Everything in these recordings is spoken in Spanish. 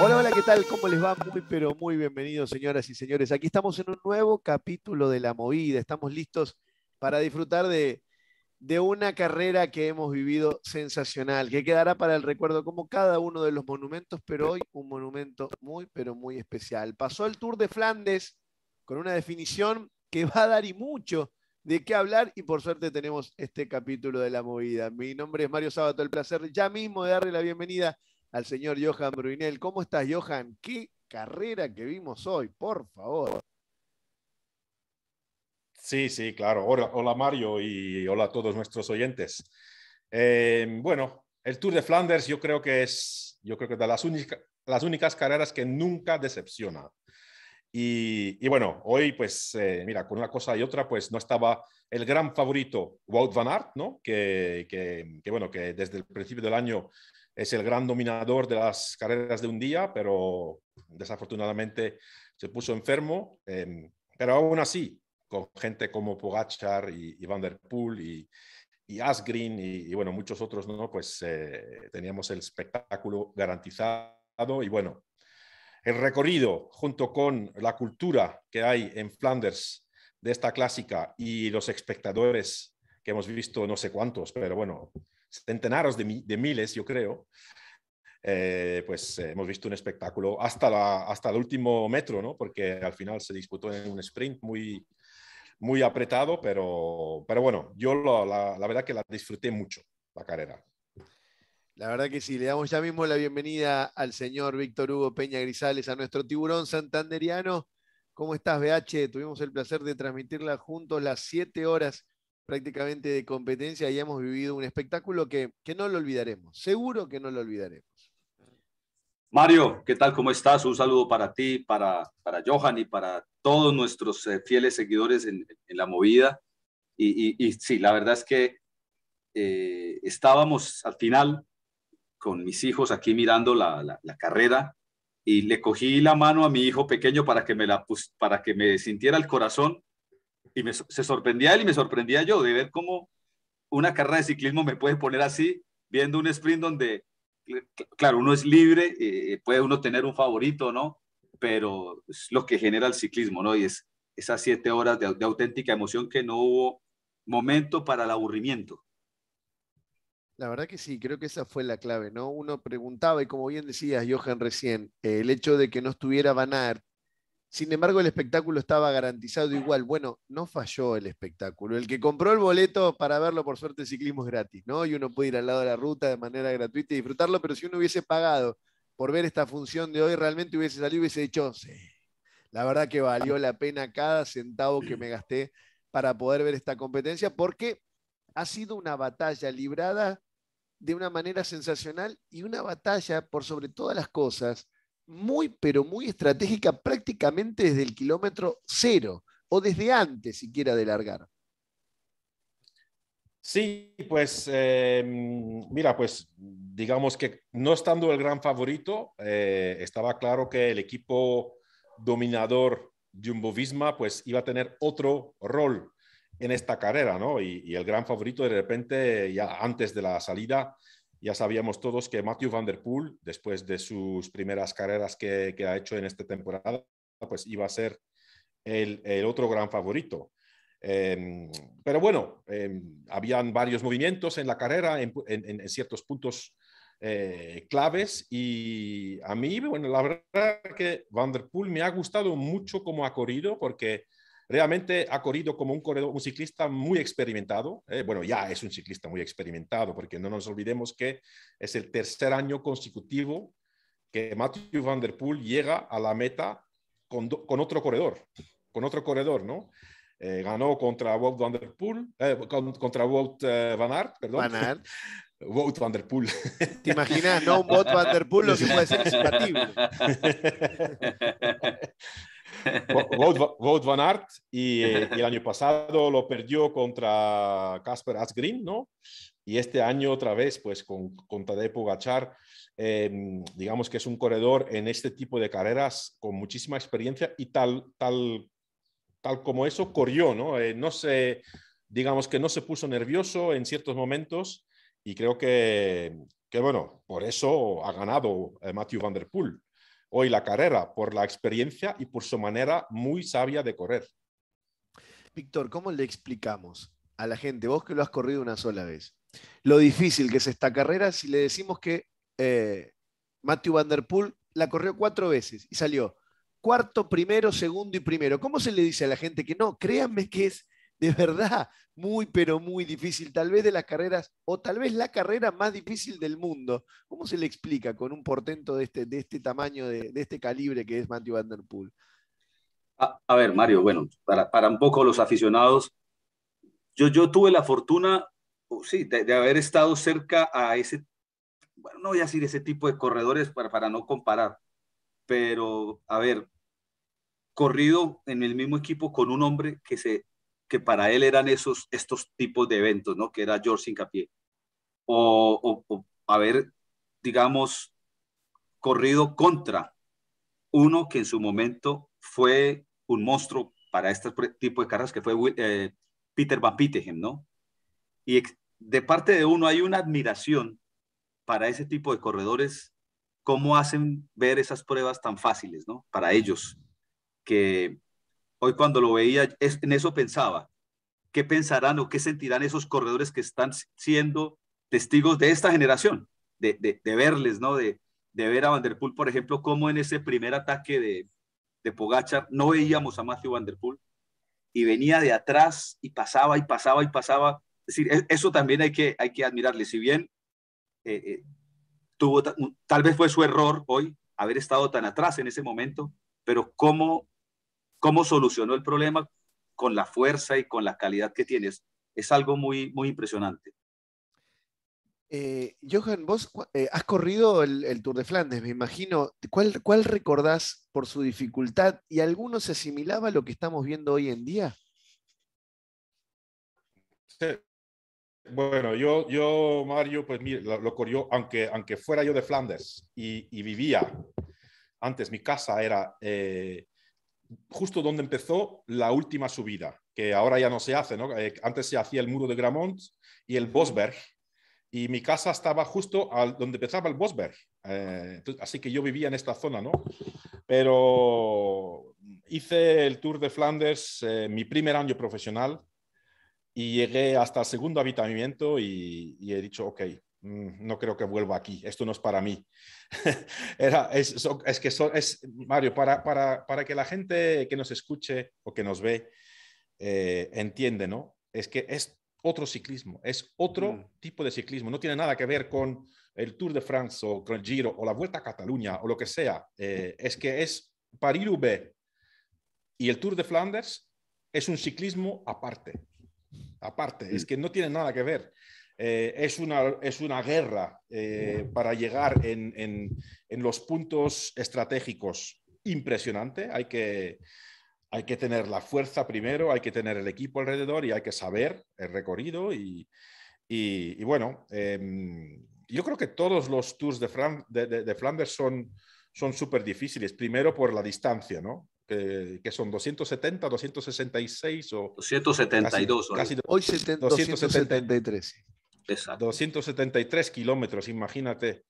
Hola, hola, ¿qué tal? ¿Cómo les va? Muy, pero muy bienvenidos, señoras y señores. Aquí estamos en un nuevo capítulo de La Movida. Estamos listos para disfrutar de, de una carrera que hemos vivido sensacional, que quedará para el recuerdo como cada uno de los monumentos, pero hoy un monumento muy, pero muy especial. Pasó el Tour de Flandes con una definición que va a dar y mucho de qué hablar y por suerte tenemos este capítulo de la movida. Mi nombre es Mario Sábato, el placer ya mismo de darle la bienvenida al señor Johan Bruinel. ¿Cómo estás, Johan? ¿Qué carrera que vimos hoy? Por favor. Sí, sí, claro. Hola, Mario y hola a todos nuestros oyentes. Em, bueno, el Tour de Flanders yo creo que es, yo creo que de las, las únicas carreras que nunca decepciona. Y, bueno, hoy pues, eh, mira, con una cosa y otra, pues no estaba el gran favorito Wout van Aert, ¿no? que, que bueno, que desde el principio del año es el gran dominador de las carreras de un día, pero desafortunadamente se puso enfermo. Em, pero aún así, con gente como Pogachar y, Van Der Poel y, y Asgreen y, bueno, muchos otros, ¿no? Pues eh, teníamos el espectáculo garantizado y bueno, el recorrido junto con la cultura que hay en Flanders de esta clásica y los espectadores que hemos visto, no sé cuántos, pero bueno, centenares de, miles, yo creo, eh, pues eh, hemos visto un espectáculo hasta, hasta el último metro, ¿no? porque al final se disputó en un sprint muy, muy apretado, pero, pero bueno, yo la, verdad que la disfruté mucho, la carrera. La verdad que sí, le damos ya mismo la bienvenida al señor Víctor Hugo Peña Grisales, a nuestro tiburón santanderiano. ¿Cómo estás, BH? Tuvimos el placer de transmitirla juntos las siete horas prácticamente de competencia y hemos vivido un espectáculo que, que no lo olvidaremos, seguro que no lo olvidaremos. Mario, ¿qué tal? ¿Cómo estás? Un saludo para ti, para, para Johan y para todos nuestros eh, fieles seguidores en, en, la movida. Y, y, sí, la verdad es que eh, estábamos al final con mis hijos aquí mirando la, la, la, carrera y le cogí la mano a mi hijo pequeño para que me, la para que me sintiera el corazón y me, se sorprendía él y me sorprendía yo de ver cómo una carrera de ciclismo me puede poner así, viendo un sprint donde, claro, uno es libre, eh, puede uno tener un favorito, ¿no? Pero es lo que genera el ciclismo, ¿no? Y es esas siete horas de, auténtica emoción que no hubo momento para el aburrimiento. La verdad que sí, creo que esa fue la clave, ¿no? Uno preguntaba, y como bien decías, Johan, recién, eh, el hecho de que no estuviera Van sin embargo, el espectáculo estaba garantizado igual. Bueno, no falló el espectáculo. El que compró el boleto para verlo, por suerte, el ciclismo es gratis, ¿no? Y uno puede ir al lado de la ruta de manera gratuita y disfrutarlo, pero si uno hubiese pagado por ver esta función de hoy, realmente hubiese salido y hubiese dicho, la verdad que valió la pena cada centavo que me gasté para poder ver esta competencia, porque ha sido una batalla librada de una manera sensacional y una batalla, por sobre todas las cosas, muy, pero muy estratégica prácticamente desde el kilómetro cero o desde antes siquiera de largar. Sí, pues em, mira, pues digamos que no estando el gran favorito, eh, estaba claro que el equipo dominador Jumbo Visma pues iba a tener otro rol en esta carrera, ¿no? Y, y el gran favorito de repente, ya antes de la salida, ya sabíamos todos que Matthew Van Der Poel, después de sus primeras carreras que, ha hecho en esta temporada, pues iba a ser el, otro gran favorito. Em, pero bueno, em, habían varios movimientos en la carrera, en, ciertos puntos eh, claves, y a mí, bueno, la verdad que Van Der Poel me ha gustado mucho cómo ha corrido, porque Realmente ha corrido como un, corredor, un ciclista muy experimentado. Eh, bueno, ya es un ciclista muy experimentado, porque no nos olvidemos que es el tercer año consecutivo que Matthew Van Der Poel llega a la meta con, con otro corredor, con otro corredor, ¿no? Eh, ganó contra Wout Van Der Poel, eh, contra Wout Van Aert, perdón. Van Aert. Wout Van Der Poel. ¿Te imaginas? No, Wout Van Der Poel lo que puede ser es Wout Van Aert eh, y, el año pasado lo perdió contra Casper Asgreen, ¿no? Y este año otra vez, pues con, con Tadej em, digamos que es un corredor en este tipo de carreras con muchísima experiencia y tal, tal, tal como eso corrió, ¿no? Eh, se, digamos que no se puso nervioso en ciertos momentos y creo que, que bueno, por eso ha ganado eh, Matthew Van Der Poel hoy la carrera, por la experiencia y por su manera muy sabia de correr. Víctor, ¿cómo le explicamos a la gente, vos que lo has corrido una sola vez, lo difícil que es esta carrera si le decimos que eh, Matthew Van Der Poel la corrió cuatro veces y salió cuarto, primero, segundo y primero? ¿Cómo se le dice a la gente que no? Créanme que es de verdad muy, pero muy difícil, tal vez de las carreras, o tal vez la carrera más difícil del mundo. ¿Cómo se le explica con un portento de este, este tamaño, de, este calibre que es Matthew Van Der Poel? A, ver, Mario, bueno, para, un poco los aficionados, yo, yo tuve la fortuna, sí, de, haber estado cerca a ese, bueno, no voy a decir ese tipo de corredores para, para no comparar, pero a ver, corrido en el mismo equipo con un hombre que se que para él eran esos, estos tipos de eventos, ¿no? Que era George Hincapié. O, o, haber, digamos, corrido contra uno que en su momento fue un monstruo para este tipo de carreras, que fue eh, Peter Van Pittegen, ¿no? Y de parte de uno hay una admiración para ese tipo de corredores, cómo hacen ver esas pruebas tan fáciles, ¿no? Para ellos, que Hoy cuando lo veía, en eso pensaba. ¿Qué pensarán o qué sentirán esos corredores que están siendo testigos de esta generación? De, verles, ¿no? De, ver a Vanderpool, por ejemplo, cómo en ese primer ataque de, de no veíamos a Matthew Vanderpool y venía de atrás y pasaba y pasaba y pasaba. Es decir, e, eso también hay que, hay que admirarle. Si bien eh, eh, tuvo, tal vez fue su error hoy haber estado tan atrás en ese momento, pero cómo cómo solucionó el problema con la fuerza y con la calidad que tienes. Es algo muy, muy impresionante. Eh, Johan, vos eh, has corrido el, Tour de Flandes, me imagino. ¿Cuál, ¿Cuál recordás por su dificultad y alguno se asimilaba a lo que estamos viendo hoy en día? Bueno, yo, yo, Mario, pues mira lo, corrió, aunque, aunque fuera yo de Flandes y, vivía antes, mi casa era eh, justo donde empezó la última subida, que ahora ya no se hace, ¿no? Eh, antes se hacía el muro de Gramont y el Bosberg, y mi casa estaba justo al, donde empezaba el Bosberg. Eh, así que yo vivía en esta zona, ¿no? Pero hice el Tour de Flanders eh, mi primer año profesional y llegué hasta el segundo habitamiento y he dicho, ok, Mm, no creo que vuelva aquí, esto no es para mí. es, que es, Mario, para, que la gente que nos escuche o que nos ve eh, entiende, ¿no? Es que es otro ciclismo, es otro mm. tipo de ciclismo, no tiene nada que ver con el Tour de France o con el Giro o la Vuelta a Cataluña o lo que sea, eh, es que es París-Roubaix y el Tour de Flanders es un ciclismo aparte, aparte, es mm. que no tiene nada que ver. Eh, es, una, es una guerra eh, para llegar en, en, en, los puntos estratégicos impresionante. Hay que, hay que tener la fuerza primero, hay que tener el equipo alrededor y hay que saber el recorrido. Y, y, bueno, em, yo creo que todos los tours de, de, de, Flanders son súper difíciles. Primero por la distancia, ¿no? Que, son 270, 266 o... 272. Casi, hoy 273. 273 kilómetros, imagínate.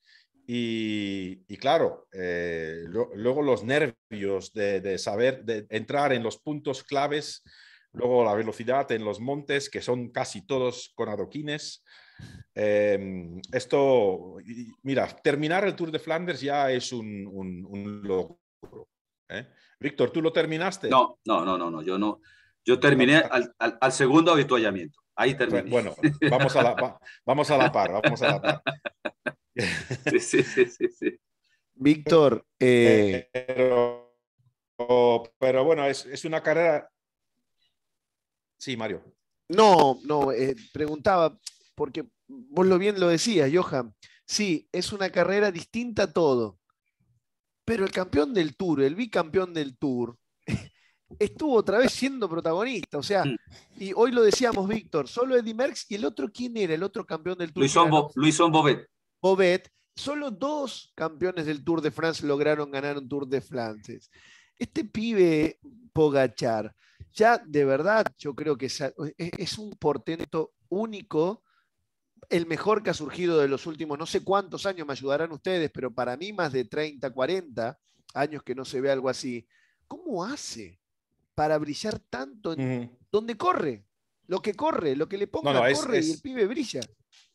Y, claro, eh, luego los nervios de, de, saber, de entrar en los puntos claves, luego la velocidad en los montes, que son casi todos con adoquines. Em, esto, mira, terminar el Tour de Flanders ya es un, logro. ¿eh? Víctor, ¿tú lo terminaste? No, no, no, no, yo no. Yo terminé al, al, al segundo avituallamiento. Ahí termina. Bueno, vamos a la, vamos a la par, vamos a la par. Sí, sí, sí, Víctor. Eh, pero, bueno, es, una carrera. Sí, Mario. No, no, eh, preguntaba, porque vos lo bien lo decías, Johan. Sí, es una carrera distinta a todo. Pero el campeón del Tour, el bicampeón del Tour, estuvo otra vez siendo protagonista. O sea, y hoy lo decíamos, Víctor, solo Eddie Merckx y el otro, ¿quién era? El otro campeón del Tour. de France Bobet. Bobet. Solo dos campeones del Tour de France lograron ganar un Tour de France Este pibe Pogachar, ya de verdad yo creo que es un portento único, el mejor que ha surgido de los últimos, no sé cuántos años me ayudarán ustedes, pero para mí más de 30, 40 años que no se ve algo así. ¿Cómo hace? para brillar tanto en donde corre, lo que corre, lo que le ponga corre y el pibe brilla.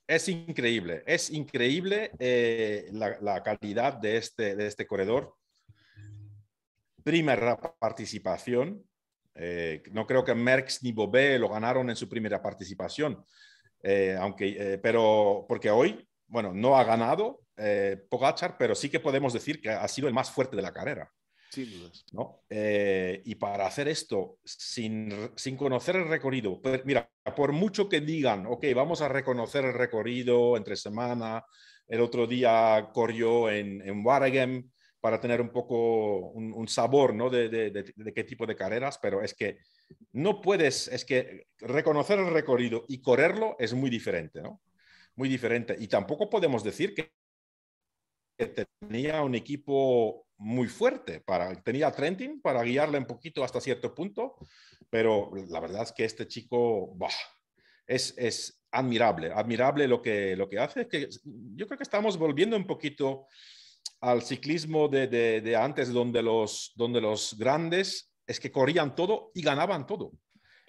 Es increíble, es increíble eh, la, calidad de este, de este corredor. Primera participación. Eh, no creo que Merckx ni Bobé lo ganaron en su primera participación, eh, aunque, pero porque hoy, bueno, no ha ganado Pogachar, pero sí que podemos decir que ha sido el más fuerte de la carrera. ¿no? Eh, y para hacer esto sin, sin conocer el recorrido, pues, mira, por mucho que digan, ok, vamos a reconocer el recorrido entre semana, el otro día corrió en, en para tener un poco un, sabor ¿no? de, de, de, qué tipo de carreras, pero es que no puedes, es que reconocer el recorrido y correrlo es muy diferente, ¿no? Muy diferente. Y tampoco podemos decir que tenía un equipo muy fuerte. Para, tenía Trentin para guiarle un poquito hasta cierto punto, pero la verdad es que este chico es, admirable, admirable lo que, lo que hace. Es que yo creo que estamos volviendo un poquito al ciclismo de, de, antes, donde los, donde los grandes es que corrían todo y ganaban todo.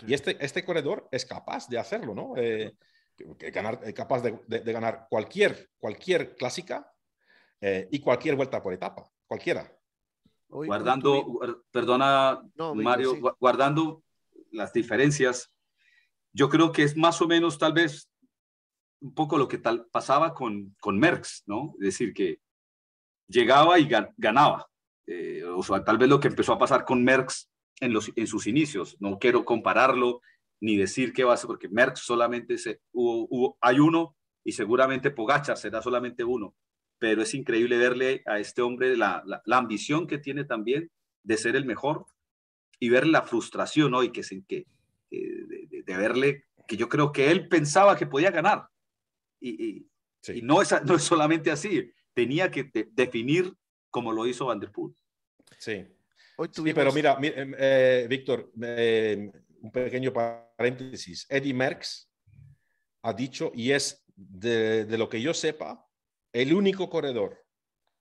Y este, este corredor es capaz de hacerlo, ¿no? Eh, eh, capaz de, de, ganar cualquier, cualquier clásica eh, y cualquier vuelta por etapa, cualquiera. guardando, perdona Mario, guardando las diferencias, yo creo que es más o menos tal vez un poco lo que tal, pasaba con, con Merckx, ¿no? Es decir, que llegaba y ganaba. Eh, o tal vez lo que empezó a pasar con Merckx en, los, en sus inicios. No quiero compararlo ni decir qué va a ser, porque Merckx solamente se, hay uno y seguramente pogacha será solamente uno pero es increíble verle a este hombre la, la, ambición que tiene también de ser el mejor y ver la frustración hoy que que, de, verle que yo creo que él pensaba que podía ganar. Y, y, no, es, no es solamente así, tenía que definir como lo hizo van der poel sí, pero mira, em, eh, Víctor, em, un pequeño paréntesis. Eddie Merckx ha dicho, y es de, lo que yo sepa, el único corredor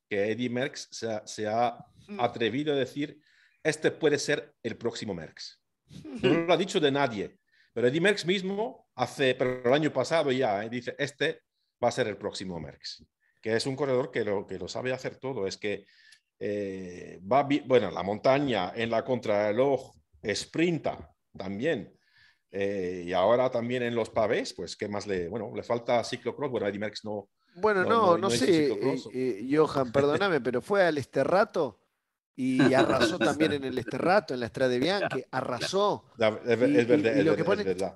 que Eddie Merckx se ha, mm. atrevido a decir, este puede ser el próximo Merckx. No lo ha dicho de nadie, pero Eddie Merckx mismo hace, pero el año pasado ya, eh, dice, este va a ser el próximo Merckx, que es un corredor que lo, que lo sabe hacer todo, es que eh, va, bueno, la montaña, en la contrarreloj, sprinta también, eh, y ahora también en los pavés, pues qué más le, bueno, le falta ciclocross, bueno, Eddie Merckx no, bueno, no, no, sé, eh, eh, Johan, perdóname, pero fue al Esterrato y arrasó también en el Esterrato, en la Estrada de Bianca, arrasó.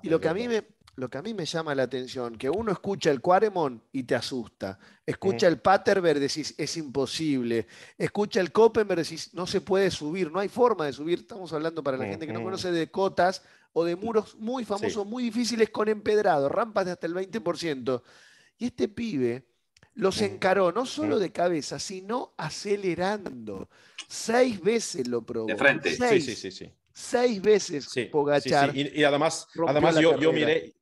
Y lo que a mí me, lo que a mí me llama la atención, que uno escucha el Cuaremón y te asusta. Escucha el Paterberg, decís, es imposible. Escucha el Koppenberg, decís, no se puede subir, no hay forma de subir. Estamos hablando para la gente que no conoce de cotas o de muros muy famosos, muy difíciles con empedrado, rampas de hasta el 20%. Y este pibe los encaró no solo de cabeza, sino acelerando. Seis veces lo probó. De frente, seis, sí, sí, sí. Seis veces Pogachar. Y, además, además yo, yo, miré,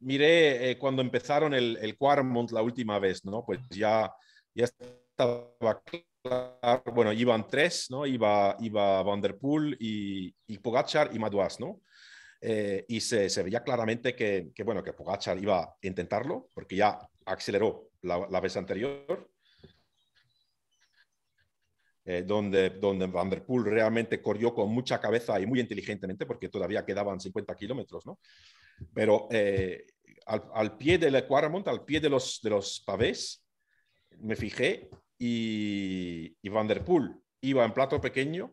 miré eh, cuando empezaron el, el Quarmont la última vez, ¿no? Pues ya, ya estaba claro. Bueno, iban tres, ¿no? Iba, iba y, y Pogachar y Maduas, ¿no? Eh, y se, veía claramente que, que, bueno, que Pogacar iba a intentarlo, porque ya aceleró la, vez anterior, eh, donde, donde Van Der Poel realmente corrió con mucha cabeza y muy inteligentemente, porque todavía quedaban 50 kilómetros, ¿no? Pero eh, al, pie del Equaramont, al pie de los, de los pavés, me fijé y, y Van Der Poel iba en plato pequeño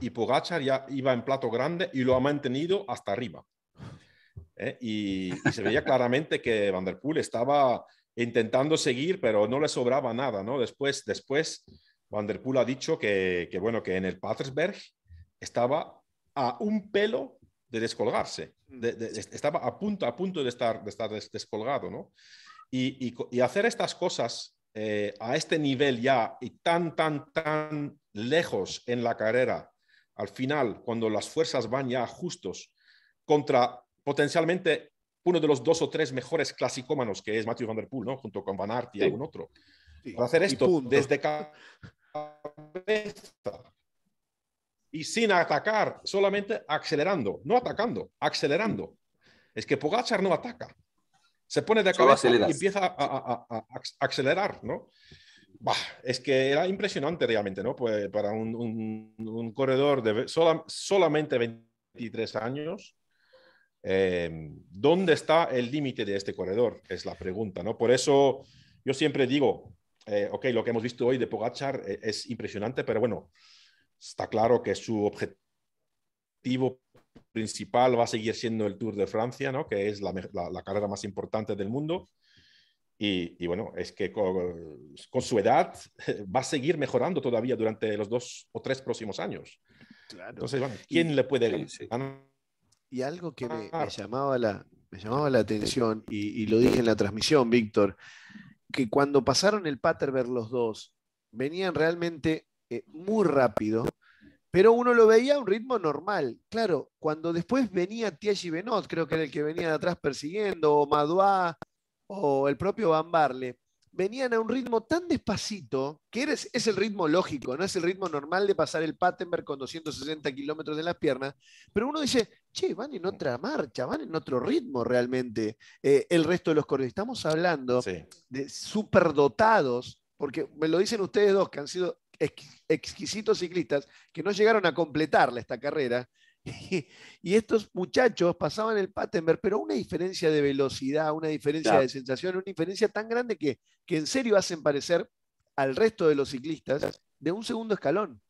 y Pogachar ya iba en plato grande y lo ha mantenido hasta arriba. ¿eh? Y, se veía claramente que Van Der Poel estaba intentando seguir, pero no le sobraba nada, ¿no? Después, después Van Der Poel ha dicho que, bueno, que en el Patersberg estaba a un pelo de descolgarse, estaba a punto, a punto de estar, de estar descolgado, Y, hacer estas cosas eh, a este nivel ya y tan, tan, tan lejos en la carrera al final, cuando las fuerzas van ya justos contra potencialmente uno de los dos o tres mejores clasicómanos que es Matthew Van Der Poel, ¿no? junto con Van Aert y algún otro, para hacer esto desde cabeza y sin atacar, solamente acelerando. no atacando, acelerando. Es que Pogachar no ataca, se pone de cabeza y empieza a, a, acelerar, ¿no? es que era impresionante realmente, ¿no? Pues para un, corredor de solamente 23 años, em, ¿dónde está el límite de este corredor? Es la pregunta, ¿no? Por eso yo siempre digo, eh, ok, lo que hemos visto hoy de Pogachar eh, es, impresionante, pero bueno, está claro que su objetivo principal va a seguir siendo el Tour de Francia, ¿no? Que es la carrera más importante del mundo y, bueno, es que con, su edad eh, va a seguir mejorando todavía durante los dos o tres próximos años. Entonces, ¿quién le puede Y algo que me, ah. llamaba, la, me llamaba la atención, y, lo dije en la transmisión, Víctor, que cuando pasaron el Paterberg los dos, venían realmente eh, muy rápido, pero uno lo veía a un ritmo normal. Claro, cuando después venía Tiagy Benot, creo que era el que venía de atrás persiguiendo, o Maduá, o el propio Van Barle, venían a un ritmo tan despacito, que eres, es el ritmo lógico, no es el ritmo normal de pasar el Pattenberg con 260 kilómetros de las piernas, pero uno dice, che, van en otra marcha, van en otro ritmo realmente eh, el resto de los corredores. Estamos hablando de de superdotados, porque me lo dicen ustedes dos que han sido exquisitos ciclistas, que no llegaron a completarla esta carrera, y estos muchachos pasaban el Pattenberg, pero una diferencia de velocidad, una diferencia de sensación, una diferencia tan grande que, en serio hacen parecer al resto de los ciclistas de un segundo escalón.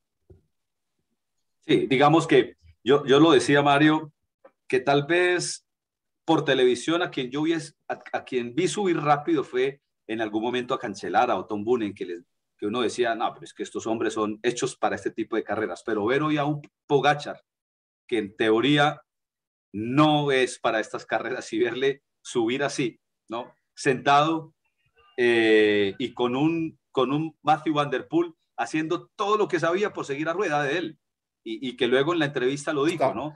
Sí, digamos que yo, yo lo decía Mario, que tal vez por televisión a quien yo vi, a, quien vi subir rápido fue en algún momento a cancelar a Tom Bunen, que, que uno decía, no, pero es que estos hombres son hechos para este tipo de carreras. Pero ver hoy a un Pogachar que en teoría no es para estas carreras y verle subir así, ¿no? Sentado eh, y con un, con un Matthew Van haciendo todo lo que sabía por seguir a rueda de él y, que luego en la entrevista lo dijo, ¿no?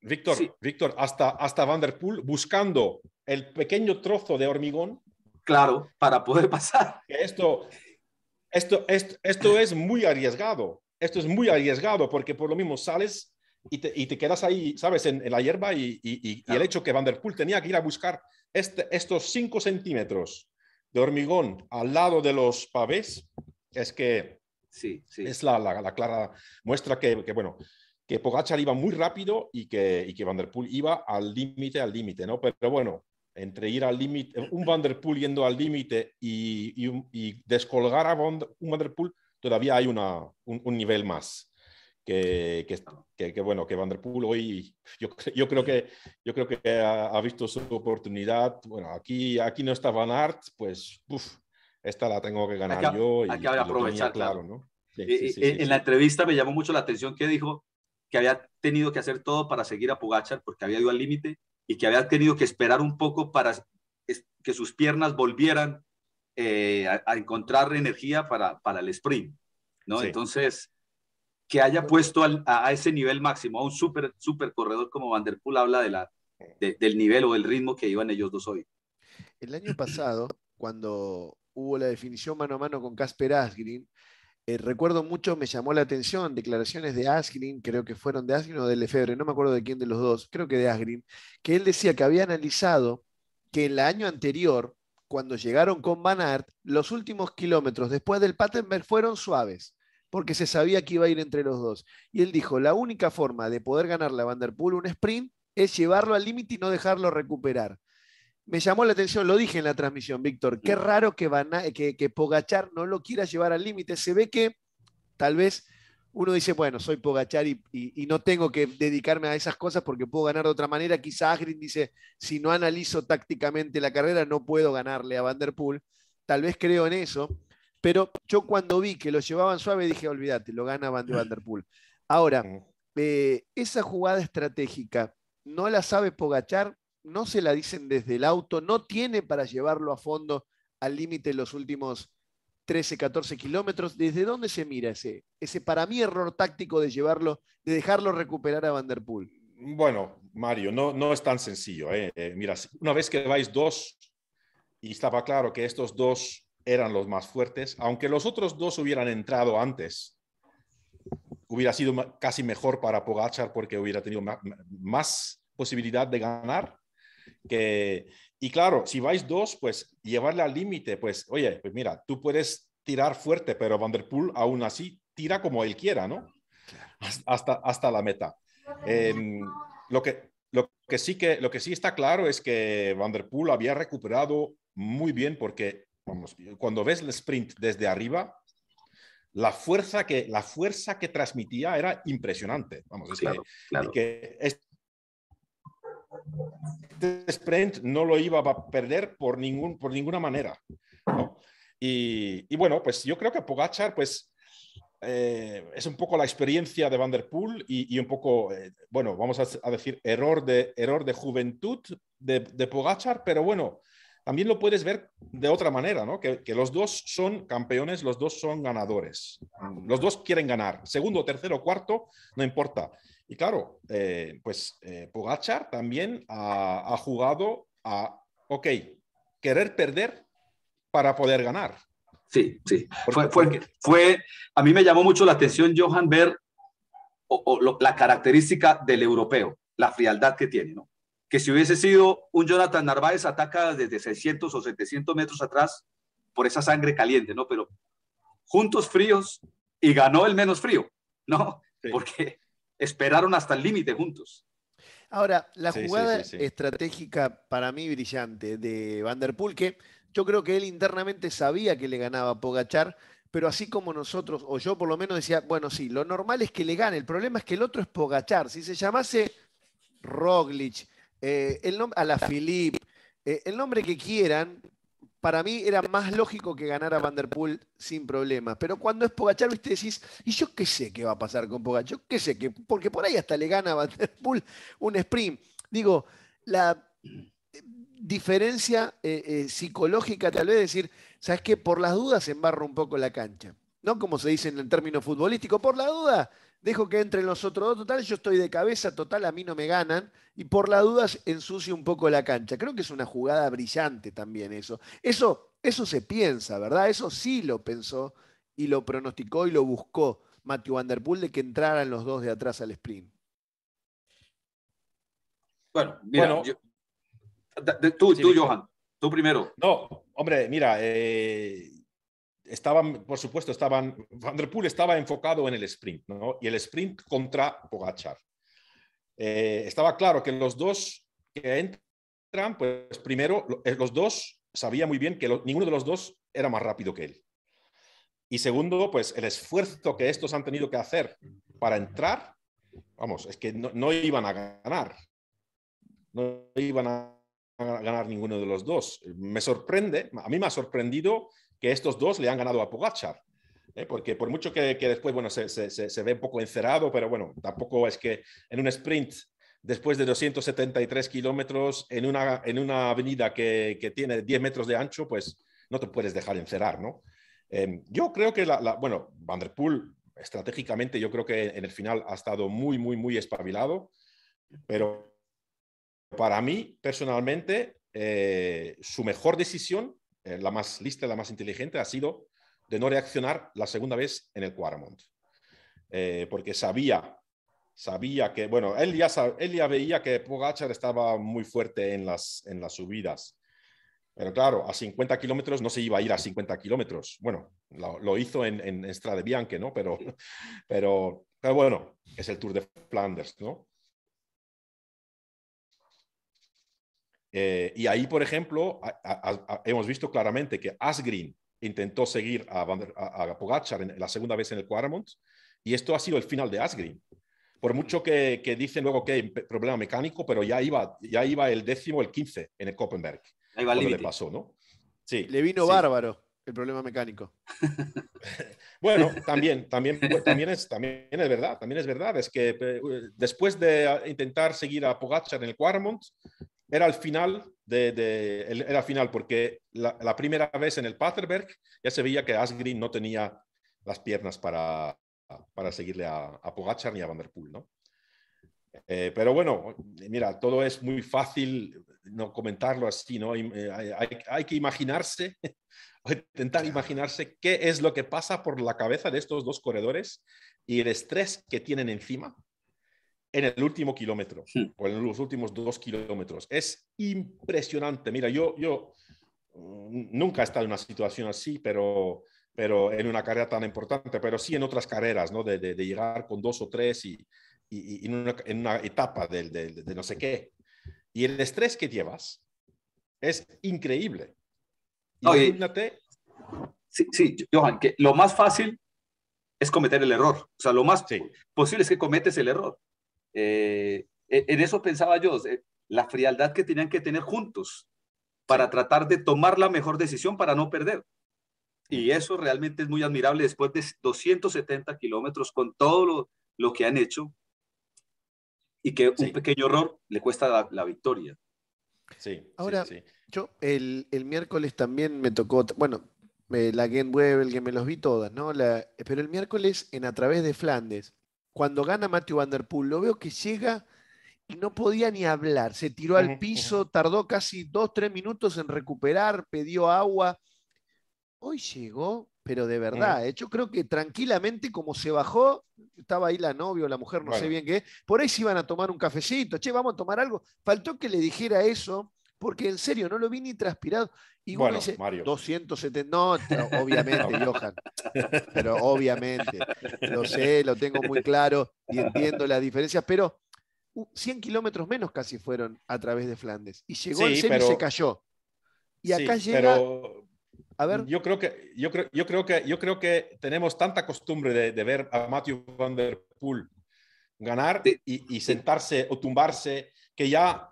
Víctor, Víctor, hasta, hasta Van buscando el pequeño trozo de hormigón. Claro, para poder pasar. esto, esto, esto es muy arriesgado. Esto es muy arriesgado porque por lo mismo sales y te, quedas ahí, ¿sabes?, en, la hierba y, el hecho que Van tenía que ir a buscar este, estos 5 centímetros de hormigón al lado de los pavés, es que sí, sí. es la, la, clara muestra que, que, bueno, que Pogacar iba muy rápido y que, y que Van iba al límite, al límite, ¿no? Pero bueno, entre ir al límite, un Van yendo al límite y, descolgar a un Van todavía hay un nivel más que, que, que, bueno, que Van der Poel hoy, yo, yo, creo que, yo creo que ha, visto su oportunidad. Bueno, aquí, aquí no está Van Aert, pues esta la tengo que ganar yo. Y, hay aprovechar, claro. ¿no? Eh, eh, eh, en la entrevista me llamó mucho la atención que dijo que había tenido que hacer todo para seguir a pugachar porque había ido al límite y que había tenido que esperar un poco para que sus piernas volvieran a, a, encontrar energía para, para el sprint. ¿no? Entonces, que haya puesto a, ese nivel máximo, a un súper super corredor como Van Der Poel habla de la, del nivel o del ritmo que iban ellos dos hoy. El año pasado, cuando hubo la definición mano a mano con Casper Asgreen, eh, recuerdo mucho, me llamó la atención declaraciones de Asgreen, creo que fueron de Asgreen o de Lefebvre, no me acuerdo de quién de los dos, creo que de Asgreen, que él decía que había analizado que el año anterior, cuando llegaron con Van Aert, los últimos kilómetros después del Patenberg fueron suaves porque se sabía que iba a ir entre los dos. Y él dijo, la única forma de poder ganarle a Vanderpool un sprint es llevarlo al límite y no dejarlo recuperar. Me llamó la atención, lo dije en la transmisión, Víctor, qué raro que, Van que, que Pogachar no lo quiera llevar al límite. Se ve que tal vez uno dice, bueno, soy Pogachar y, no tengo que dedicarme a esas cosas porque puedo ganar de otra manera. Quizá Agrin dice, si no analizo tácticamente la carrera, no puedo ganarle a Vanderpool. Tal vez creo en eso. Pero yo cuando vi que lo llevaban suave dije, olvídate, lo ganaban de Vanderpool. Ahora, eh, esa jugada estratégica no la sabe Pogachar, no se la dicen desde el auto, no tiene para llevarlo a fondo al límite los últimos 13, 14 kilómetros. ¿Desde dónde se mira ese, ese para mí error táctico de llevarlo, de dejarlo recuperar a Vanderpool? Bueno, Mario, no, no es tan sencillo. ¿eh? Eh, mira, una vez que vais dos y estaba claro que estos dos eran los más fuertes. Aunque los otros dos hubieran entrado antes, hubiera sido casi mejor para Pogachar porque hubiera tenido más posibilidad de ganar. Que, y claro, si vais dos, pues llevarle al límite, pues oye, pues mira, tú puedes tirar fuerte, pero Vanderpool aún así tira como él quiera, ¿no? Hasta, hasta la meta. Em, lo, que, lo, que sí que, lo que sí está claro es que Vanderpool había recuperado muy bien porque cuando ves el sprint desde arriba, la fuerza que, la fuerza que transmitía era impresionante. Vamos, que, este sprint no lo iba a perder por, ningún, por ninguna manera. Y, bueno, pues yo creo que Pogachar, pues eh, es un poco la experiencia de Vanderpool y, y un poco, eh, bueno, vamos a, decir, error de, error de juventud de, de Pogachar, pero bueno, también lo puedes ver de otra manera, ¿no? Que, los dos son campeones, los dos son ganadores, los dos quieren ganar, segundo, tercero, cuarto, no importa. Y claro, eh, pues eh, Pogachar también ha, jugado a, ok, querer perder para poder ganar. Sí, sí. fue, fue, a mí me llamó mucho la atención Johan ver o, la característica del europeo, la frialdad que tiene, ¿no? que si hubiese sido un Jonathan Narváez ataca desde 600 o 700 metros atrás por esa sangre caliente, ¿no? Pero juntos fríos y ganó el menos frío, ¿no? Porque esperaron hasta el límite juntos. Ahora, la jugada estratégica para mí brillante de Poel, que yo creo que él internamente sabía que le ganaba a Pogachar, pero así como nosotros, o yo por lo menos decía, bueno, sí, lo normal es que le gane, el problema es que el otro es Pogachar. Si se llamase Roglic, eh, el a la Philippe, eh, el nombre que quieran, para mí era más lógico que ganara Vanderpool sin problemas. Pero cuando es Pogachar, viste, decís, y yo qué sé qué va a pasar con Pogachar, yo qué sé, qué porque por ahí hasta le gana a Vanderpool un sprint. Digo, la eh, diferencia psicológica tal vez, decir, ¿sabes qué? Por las dudas embarro un poco la cancha. ¿No? Como se dice en el término futbolístico, por la duda dejo que entren los otros dos, total, yo estoy de cabeza, total, a mí no me ganan, y por la duda ensucio un poco la cancha. Creo que es una jugada brillante también eso. Eso, eso se piensa, ¿verdad? Eso sí lo pensó y lo pronosticó y lo buscó Matthew Van de que entraran los dos de atrás al sprint. Bueno, mira, tú, tú, Johan, tú primero. No, hombre, mira, eh, estaban, por supuesto, estaban, Van der Poel estaba enfocado en el sprint, ¿no? Y el sprint contra Pogachar. Eh, estaba claro que los dos que entran, pues primero, eh, los dos sabía muy bien que ninguno de los dos era más rápido que él. Y segundo, pues el esfuerzo que estos han tenido que hacer para entrar, vamos, es que no, no iban a ganar. No iban a ganar ninguno de los dos. Me sorprende, a mí me ha sorprendido que estos dos le han ganado a Pogachar. ¿eh? porque por mucho que, después, bueno, se, ve un poco encerado, pero bueno, tampoco es que en un sprint, después de 273 kilómetros, en una, en una avenida que, tiene 10 metros de ancho, pues no te puedes dejar encerar. ¿no? Em, yo creo que, la, bueno, Vanderpool, estratégicamente, yo creo que en el final ha estado muy, muy, muy espabilado, pero para mí, personalmente, eh, su mejor decisión eh, la más lista, la más inteligente, ha sido de no reaccionar la segunda vez en el Quaramont. Eh, porque sabía, sabía que, bueno, él ya, él veía que Pogachar estaba muy fuerte en las, subidas. Pero claro, a 50 kilómetros no se iba a ir a 50 kilómetros. Bueno, lo, hizo en, en, Strade Bianche, ¿no? pero, pero bueno, es el Tour de Flanders, ¿no? Eh, y ahí, por ejemplo, hemos visto claramente que Asgreen intentó seguir a, Pogacar en, la segunda vez en el Quaramont, y esto ha sido el final de Asgreen. Por mucho que, dicen luego que hay problema mecánico, pero ya iba, ya iba el décimo, el quince, en el Copenberg. Ahí va pasó, ¿no? Sí. Le vino bárbaro el problema mecánico. bueno, también, también, pues, también, es, también es verdad, también es verdad. Es que eh, después de intentar seguir a Pogacar en el Quarmont, era el final, de, era final porque la, primera vez en el Paterberg ya se veía que Asgreen no tenía las piernas para, seguirle a, a Pogachar ni a Vanderpool, ¿no? Eh, pero bueno, mira, todo es muy fácil no comentarlo así, ¿no? Hay, eh, que imaginarse, intentar imaginarse qué es lo que pasa por la cabeza de estos dos corredores y el estrés que tienen encima en el último kilómetro o en los últimos dos kilómetros. Es impresionante. Mira, yo, yo mm, nunca he estado en una situación así, pero, pero en una carrera tan importante, pero sí en otras carreras, ¿no? De, de, llegar con dos o tres y, en, una, etapa de, de, no sé qué. Y el estrés que llevas es increíble. Imagínate. Sí, sí, Johan, que lo más fácil es cometer el error. O sea, lo más posible es que cometes el error. Eh, e-, en eso pensaba yo, la frialdad que tenían que tener juntos para tratar de tomar la mejor decisión para no perder. Y eso realmente es muy admirable después de 270 kilómetros con todo lo, que han hecho y que un pequeño error le cuesta la, victoria. Sí. Ahora, yo el, miércoles también me tocó, bueno, la Game Web, que me los vi todas, ¿no? pero el miércoles en A través de Flandes, cuando gana Matthew Van lo veo que llega y no podía ni hablar, se tiró al piso, tardó casi dos, tres minutos en recuperar, pidió agua. Hoy llegó, pero de verdad, ¿eh? yo creo que tranquilamente como se bajó, estaba ahí la novia o la mujer, no sé bien qué, por ahí se iban a tomar un cafecito, che, vamos a tomar algo. Faltó que le dijera eso porque en serio, no lo vi ni transpirado. Y bueno, 270, no, obviamente, Johan, pero obviamente, lo sé, lo tengo muy claro y entiendo las diferencias, pero 100 kilómetros menos casi fueron a través de Flandes. Y llegó el y se cayó. Y acá llega... A ver. Yo creo que, yo creo, yo creo que, yo creo que tenemos tanta costumbre de, ver a Matthew Van Der Poel ganar y, sentarse o tumbarse que ya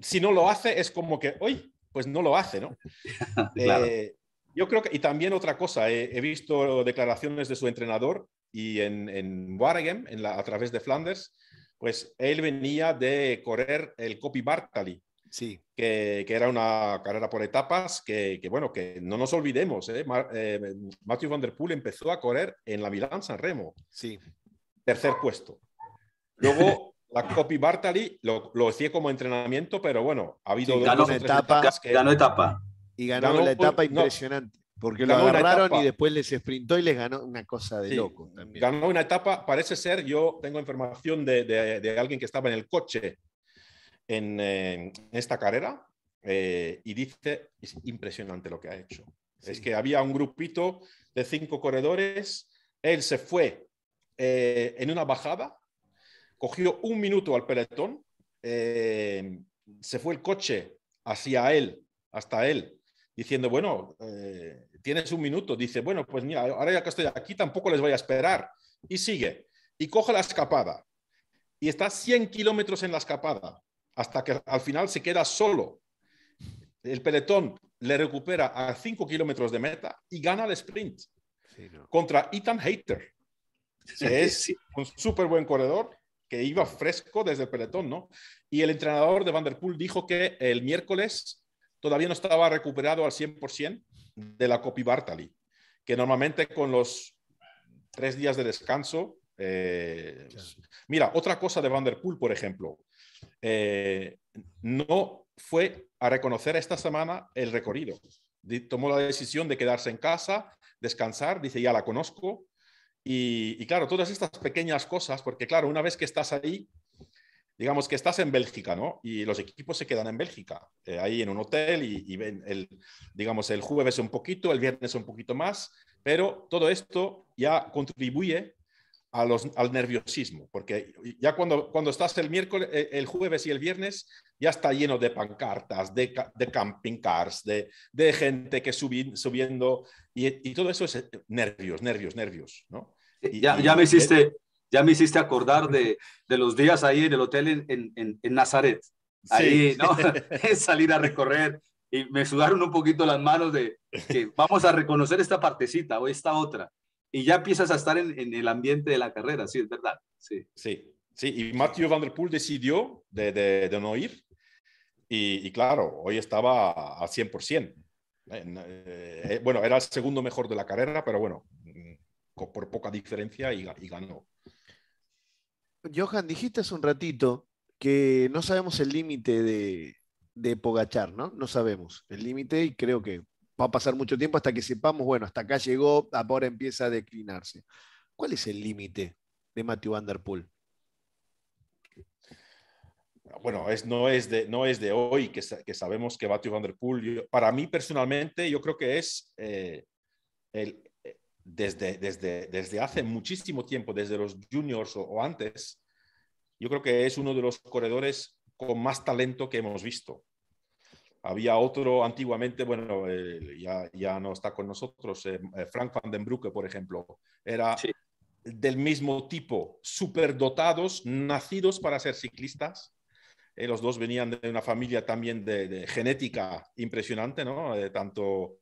si no lo hace es como que, hoy pues no lo hace, ¿no? Eh, yo creo que, y también otra cosa, he visto declaraciones de su entrenador y en, en en la, a través de Flanders, pues él venía de correr el Copy Bartali, sí. que, era una carrera por etapas que, bueno, que no nos olvidemos, ¿eh? Eh, Matthew Van Der Poel empezó a correr en la Milán San Remo. Sí. Tercer puesto. Luego la Copy Bartali lo, lo hacía como entrenamiento, pero bueno, ha habido dos etapas. Que, ganó etapa. Y ganó, la etapa impresionante. porque lo agarraron y después les sprintó y les ganó una cosa de loco también. Ganó una etapa, parece ser, yo tengo información de, de, alguien que estaba en el coche en, esta carrera eh, y dice, es impresionante lo que ha hecho. Es que había un grupito de cinco corredores, él se fue eh, en una bajada cogió un minuto al pelotón, eh, se fue el coche hacia él, hasta él, diciendo, bueno, eh, tienes un minuto, dice, bueno, pues mira, ahora ya que estoy aquí tampoco les voy a esperar, y sigue, y coge la escapada, y está 100 kilómetros en la escapada, hasta que al final se queda solo. El pelotón le recupera a 5 kilómetros de meta y gana el sprint contra Ethan Hater, que es un súper buen corredor que iba fresco desde el pelotón, ¿no? Y el entrenador de Vanderpool dijo que el miércoles todavía no estaba recuperado al 100% de la Copy Bartali, que normalmente con los tres días de descanso. Eh, mira, otra cosa de Vanderpool, por ejemplo, eh, no fue a reconocer esta semana el recorrido. Tomó la decisión de quedarse en casa, descansar, dice, ya la conozco, y, claro, todas estas pequeñas cosas, porque claro, una vez que estás ahí, digamos que estás en Bélgica, ¿no? Y los equipos se quedan en Bélgica, eh, ahí en un hotel y, ven, el, digamos, el jueves un poquito, el viernes un poquito más, pero todo esto ya contribuye a los, al nerviosismo, porque ya cuando, cuando estás el miércoles, eh, el jueves y el viernes, ya está lleno de pancartas, de, camping cars, de, gente que subiendo, y, todo eso es eh, nervios, nervios, nervios, ¿no? Ya, ya, me hiciste, ya me hiciste acordar de, de los días ahí en el hotel en, en, en, Nazaret. Ahí, Salir a recorrer y me sudaron un poquito las manos de que vamos a reconocer esta partecita o esta otra. Y ya empiezas a estar en, en el ambiente de la carrera, sí, es verdad. Sí, sí, sí. y Mathieu Van Der Poel decidió de, de, no ir. Y, y, claro, hoy estaba al 100%. Eh, bueno, era el segundo mejor de la carrera, pero bueno, por poca diferencia y, ganó. Johan, dijiste hace un ratito que no sabemos el límite de, de Pogachar, ¿no? No sabemos el límite y creo que va a pasar mucho tiempo hasta que sepamos, bueno, hasta acá llegó, ahora empieza a declinarse. ¿Cuál es el límite de Matthew Van Der Poel? Bueno, es, no, es de, no es de hoy que, sabemos que Matthew Van Der Poel, para mí personalmente, yo creo que es eh, el, desde, desde, hace muchísimo tiempo, desde los juniors o, antes, yo creo que es uno de los corredores con más talento que hemos visto. Había otro antiguamente, bueno, eh, ya, no está con nosotros, eh, eh, Frank van den Broeke, por ejemplo, era del mismo tipo, dotados, nacidos para ser ciclistas, eh, los dos venían de una familia también de, genética impresionante, ¿no? Eh, tanto,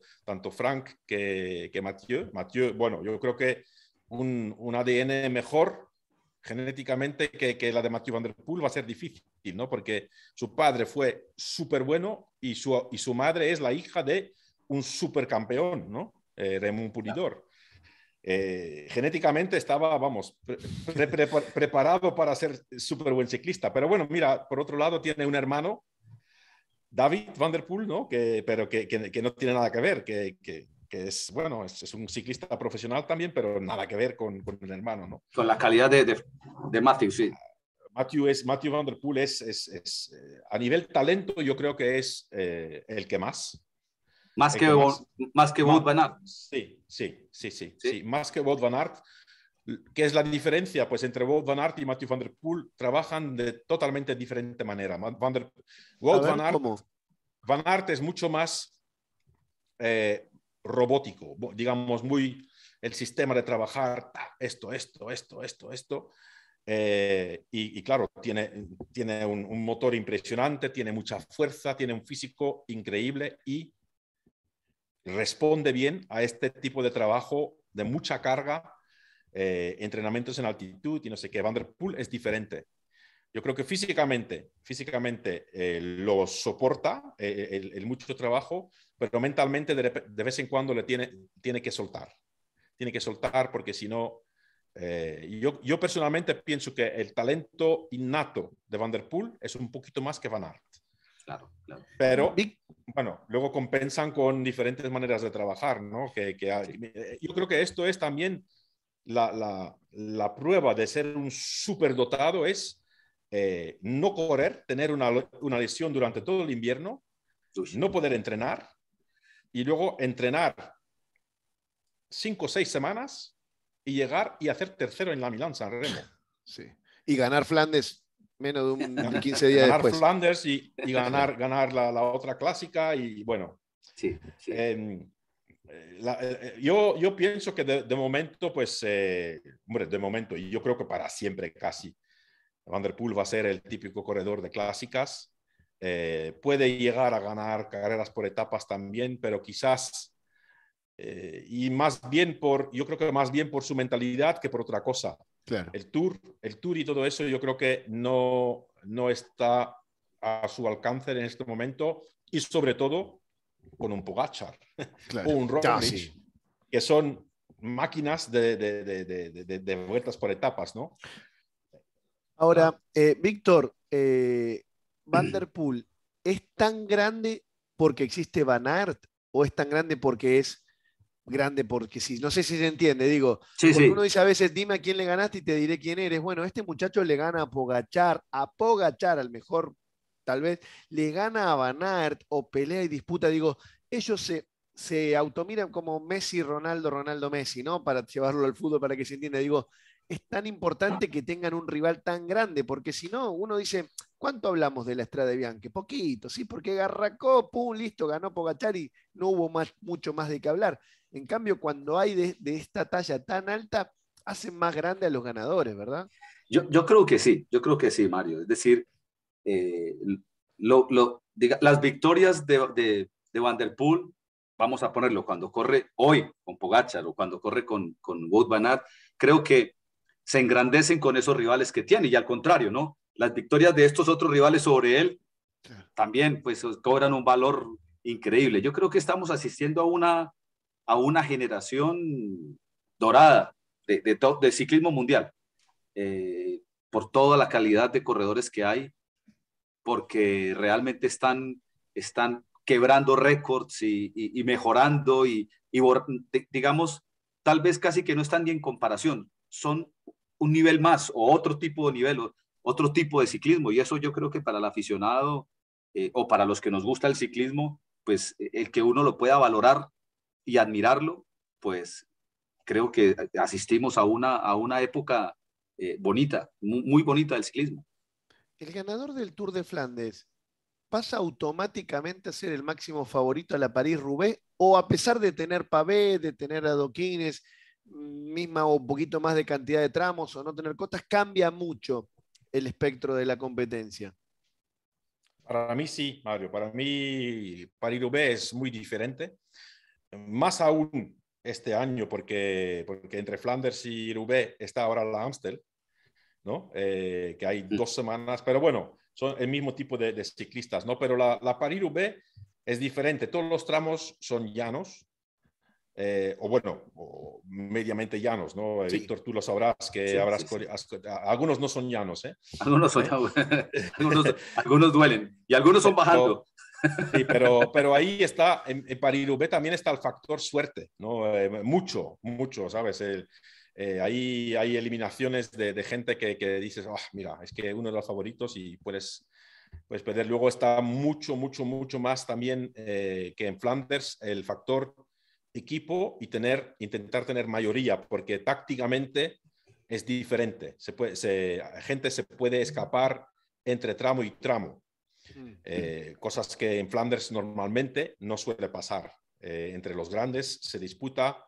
Frank que, Mathieu. bueno, yo creo que un, ADN mejor genéticamente que, la de Mathieu Van Der Poel va a ser difícil, ¿no? Porque su padre fue súper bueno y su, madre es la hija de un supercampeón, ¿no? Eh, Raymond Pulidor. Eh, genéticamente estaba, vamos, preparado para ser súper buen ciclista. Pero bueno, mira, por otro lado tiene un hermano, David Van Der Poel, ¿no? Que, pero que, no tiene nada que ver, que, es, bueno, es, un ciclista profesional también, pero nada que ver con, el hermano, ¿no? Con la calidad de, Matthew, sí. Matthew, es, Matthew Van Der Poel es, es, eh, a nivel talento, yo creo que es eh, el que más. Más que, más, que Van Aert. Sí, sí, sí, sí, sí, Más que Wout Van Aert. ¿Qué es la diferencia? Pues entre Wout Van Aert y Matthew Van Der Poel trabajan de totalmente diferente manera. Van der, Wout Van, Aert, es mucho más eh, robótico, digamos, muy el sistema de trabajar, esto, esto, esto, esto, esto. Eh, y, claro, tiene, tiene un, un, motor impresionante, tiene mucha fuerza, tiene un físico increíble y responde bien a este tipo de trabajo de mucha carga, eh, entrenamientos en altitud y no sé qué. Vanderpool es diferente. Yo creo que físicamente, físicamente eh, lo soporta eh, el, mucho trabajo, pero mentalmente de, vez en cuando le tiene, tiene que soltar. Tiene que soltar porque si no, yo, yo, personalmente pienso que el talento innato de Vanderpool es un poquito más que Van Aert. Claro, claro. Pero, bueno, luego compensan con diferentes maneras de trabajar, ¿no? Que, que eh, yo creo que esto es también la, la, la prueba de ser un superdotado es eh, no correr, tener una, una, lesión durante todo el invierno, no poder entrenar y luego entrenar cinco o seis semanas y llegar y hacer tercero en la Milán San Sí. Y ganar Flandes menos de, un, 15 días ganar después. Flanders y, ganar, ganar la, otra clásica y bueno. Sí, em, eh, eh, eh, yo, yo pienso que de, momento, pues, hombre, de momento, y yo creo que para siempre casi, Van der Poel va a ser el típico corredor de clásicas. puede llegar a ganar carreras por etapas también, pero quizás, y más bien por, yo creo que más bien por su mentalidad que por otra cosa. El tour, el tour y todo eso yo creo que no, no está a su alcance en este momento y sobre todo con un Pogachar o un Roglic, que son máquinas de, vueltas por etapas, Ahora, eh, Víctor, eh, Vanderpool, ¿es tan grande porque existe Van Aert o es tan grande porque es grande porque si, no sé si se entiende, digo, sí, uno dice a veces, dime a quién le ganaste y te diré quién eres. Bueno, este muchacho le gana a Pogachar, a Pogachar al mejor, tal vez, le gana a Van o pelea y disputa, digo, ellos se, se automiran como Messi, Ronaldo, Ronaldo, Messi, ¿no? Para llevarlo al fútbol, para que se entienda, digo, es tan importante que tengan un rival tan grande, porque si no, uno dice, ¿cuánto hablamos de la Estrada de Bianchi? Poquito, ¿sí? Porque Garracó, pum, listo, ganó y no hubo mucho más de qué hablar. En cambio, cuando hay de, esta talla tan alta, hacen más grande a los ganadores, ¿verdad? Yo, creo que sí, yo creo que sí, Mario. Es decir, eh, las victorias de, de, Van der Poel, vamos a ponerlo, cuando corre hoy con Pogachar o cuando corre con, con Wout Van Aert, creo que se engrandecen con esos rivales que tiene y al contrario, ¿no? Las victorias de estos otros rivales sobre él también pues cobran un valor increíble. Yo creo que estamos asistiendo a una, a una generación dorada de, de, ciclismo mundial, eh, por toda la calidad de corredores que hay, porque realmente están, están quebrando récords y, mejorando y, y, digamos, tal vez casi que no están ni en comparación son un nivel más o otro tipo de nivel, otro tipo de ciclismo. Y eso yo creo que para el aficionado eh, o para los que nos gusta el ciclismo, pues eh, el que uno lo pueda valorar y admirarlo, pues creo que asistimos a una, a una época eh, bonita, muy, bonita del ciclismo. El ganador del Tour de Flandes pasa automáticamente a ser el máximo favorito a la París-Roubaix o a pesar de tener Pavé, de tener adoquines, misma o un poquito más de cantidad de tramos o no tener cotas, cambia mucho el espectro de la competencia. Para mí sí, Mario. Para mí París-Roubaix es muy diferente. Más aún este año, porque, porque entre Flanders y Roubaix está ahora la Amstel, ¿no? Eh, que hay dos semanas, pero bueno, son el mismo tipo de, ciclistas, ¿no? Pero la, la parís es diferente. Todos los tramos son llanos, eh, o bueno, o mediamente llanos, ¿no? Víctor, tú lo sabrás, que habrás, algunos no son llanos, ¿eh? Algunos son algunos, algunos, duelen y algunos son bajando. Pero, sí, pero, ahí está, en, en Parirubé también está el factor suerte, ¿no? Eh, mucho, mucho, ¿sabes? Eh, ahí hay eliminaciones de, gente que, dices, ah, mira, es que uno de los favoritos y puedes, puedes perder. Luego está mucho, mucho, mucho más también que en Flanders el factor equipo y tener, intentar tener mayoría, porque tácticamente es diferente. Se puede, gente se puede escapar entre tramo y tramo, mm. eh, cosas que en Flanders normalmente no suele pasar. Eh, entre los grandes se disputa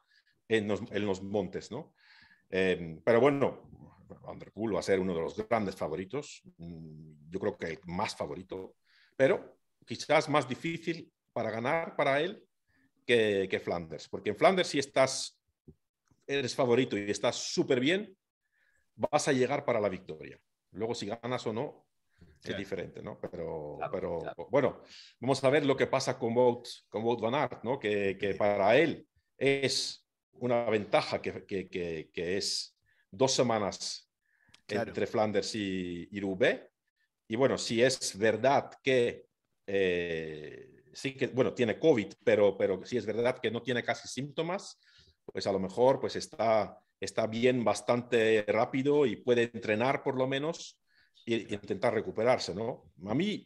en los, montes, ¿no? Eh, pero bueno, Underpool va a ser uno de los grandes favoritos, mm, yo creo que el más favorito, pero quizás más difícil para ganar para él que, Flanders, porque en Flanders si estás, eres favorito y estás súper bien, vas a llegar para la victoria. Luego si ganas o no, es diferente, ¿no? Pero, pero bueno, vamos a ver lo que pasa con Wout, con Van Aert, ¿no? Que, que, para él es una ventaja que, que, que es dos semanas entre Flanders y, y Y bueno, si es verdad que eh, sí que, bueno, tiene COVID, pero, pero si es verdad que no tiene casi síntomas, pues a lo mejor pues está, está bien bastante rápido y puede entrenar por lo menos e intentar recuperarse, ¿no? A mí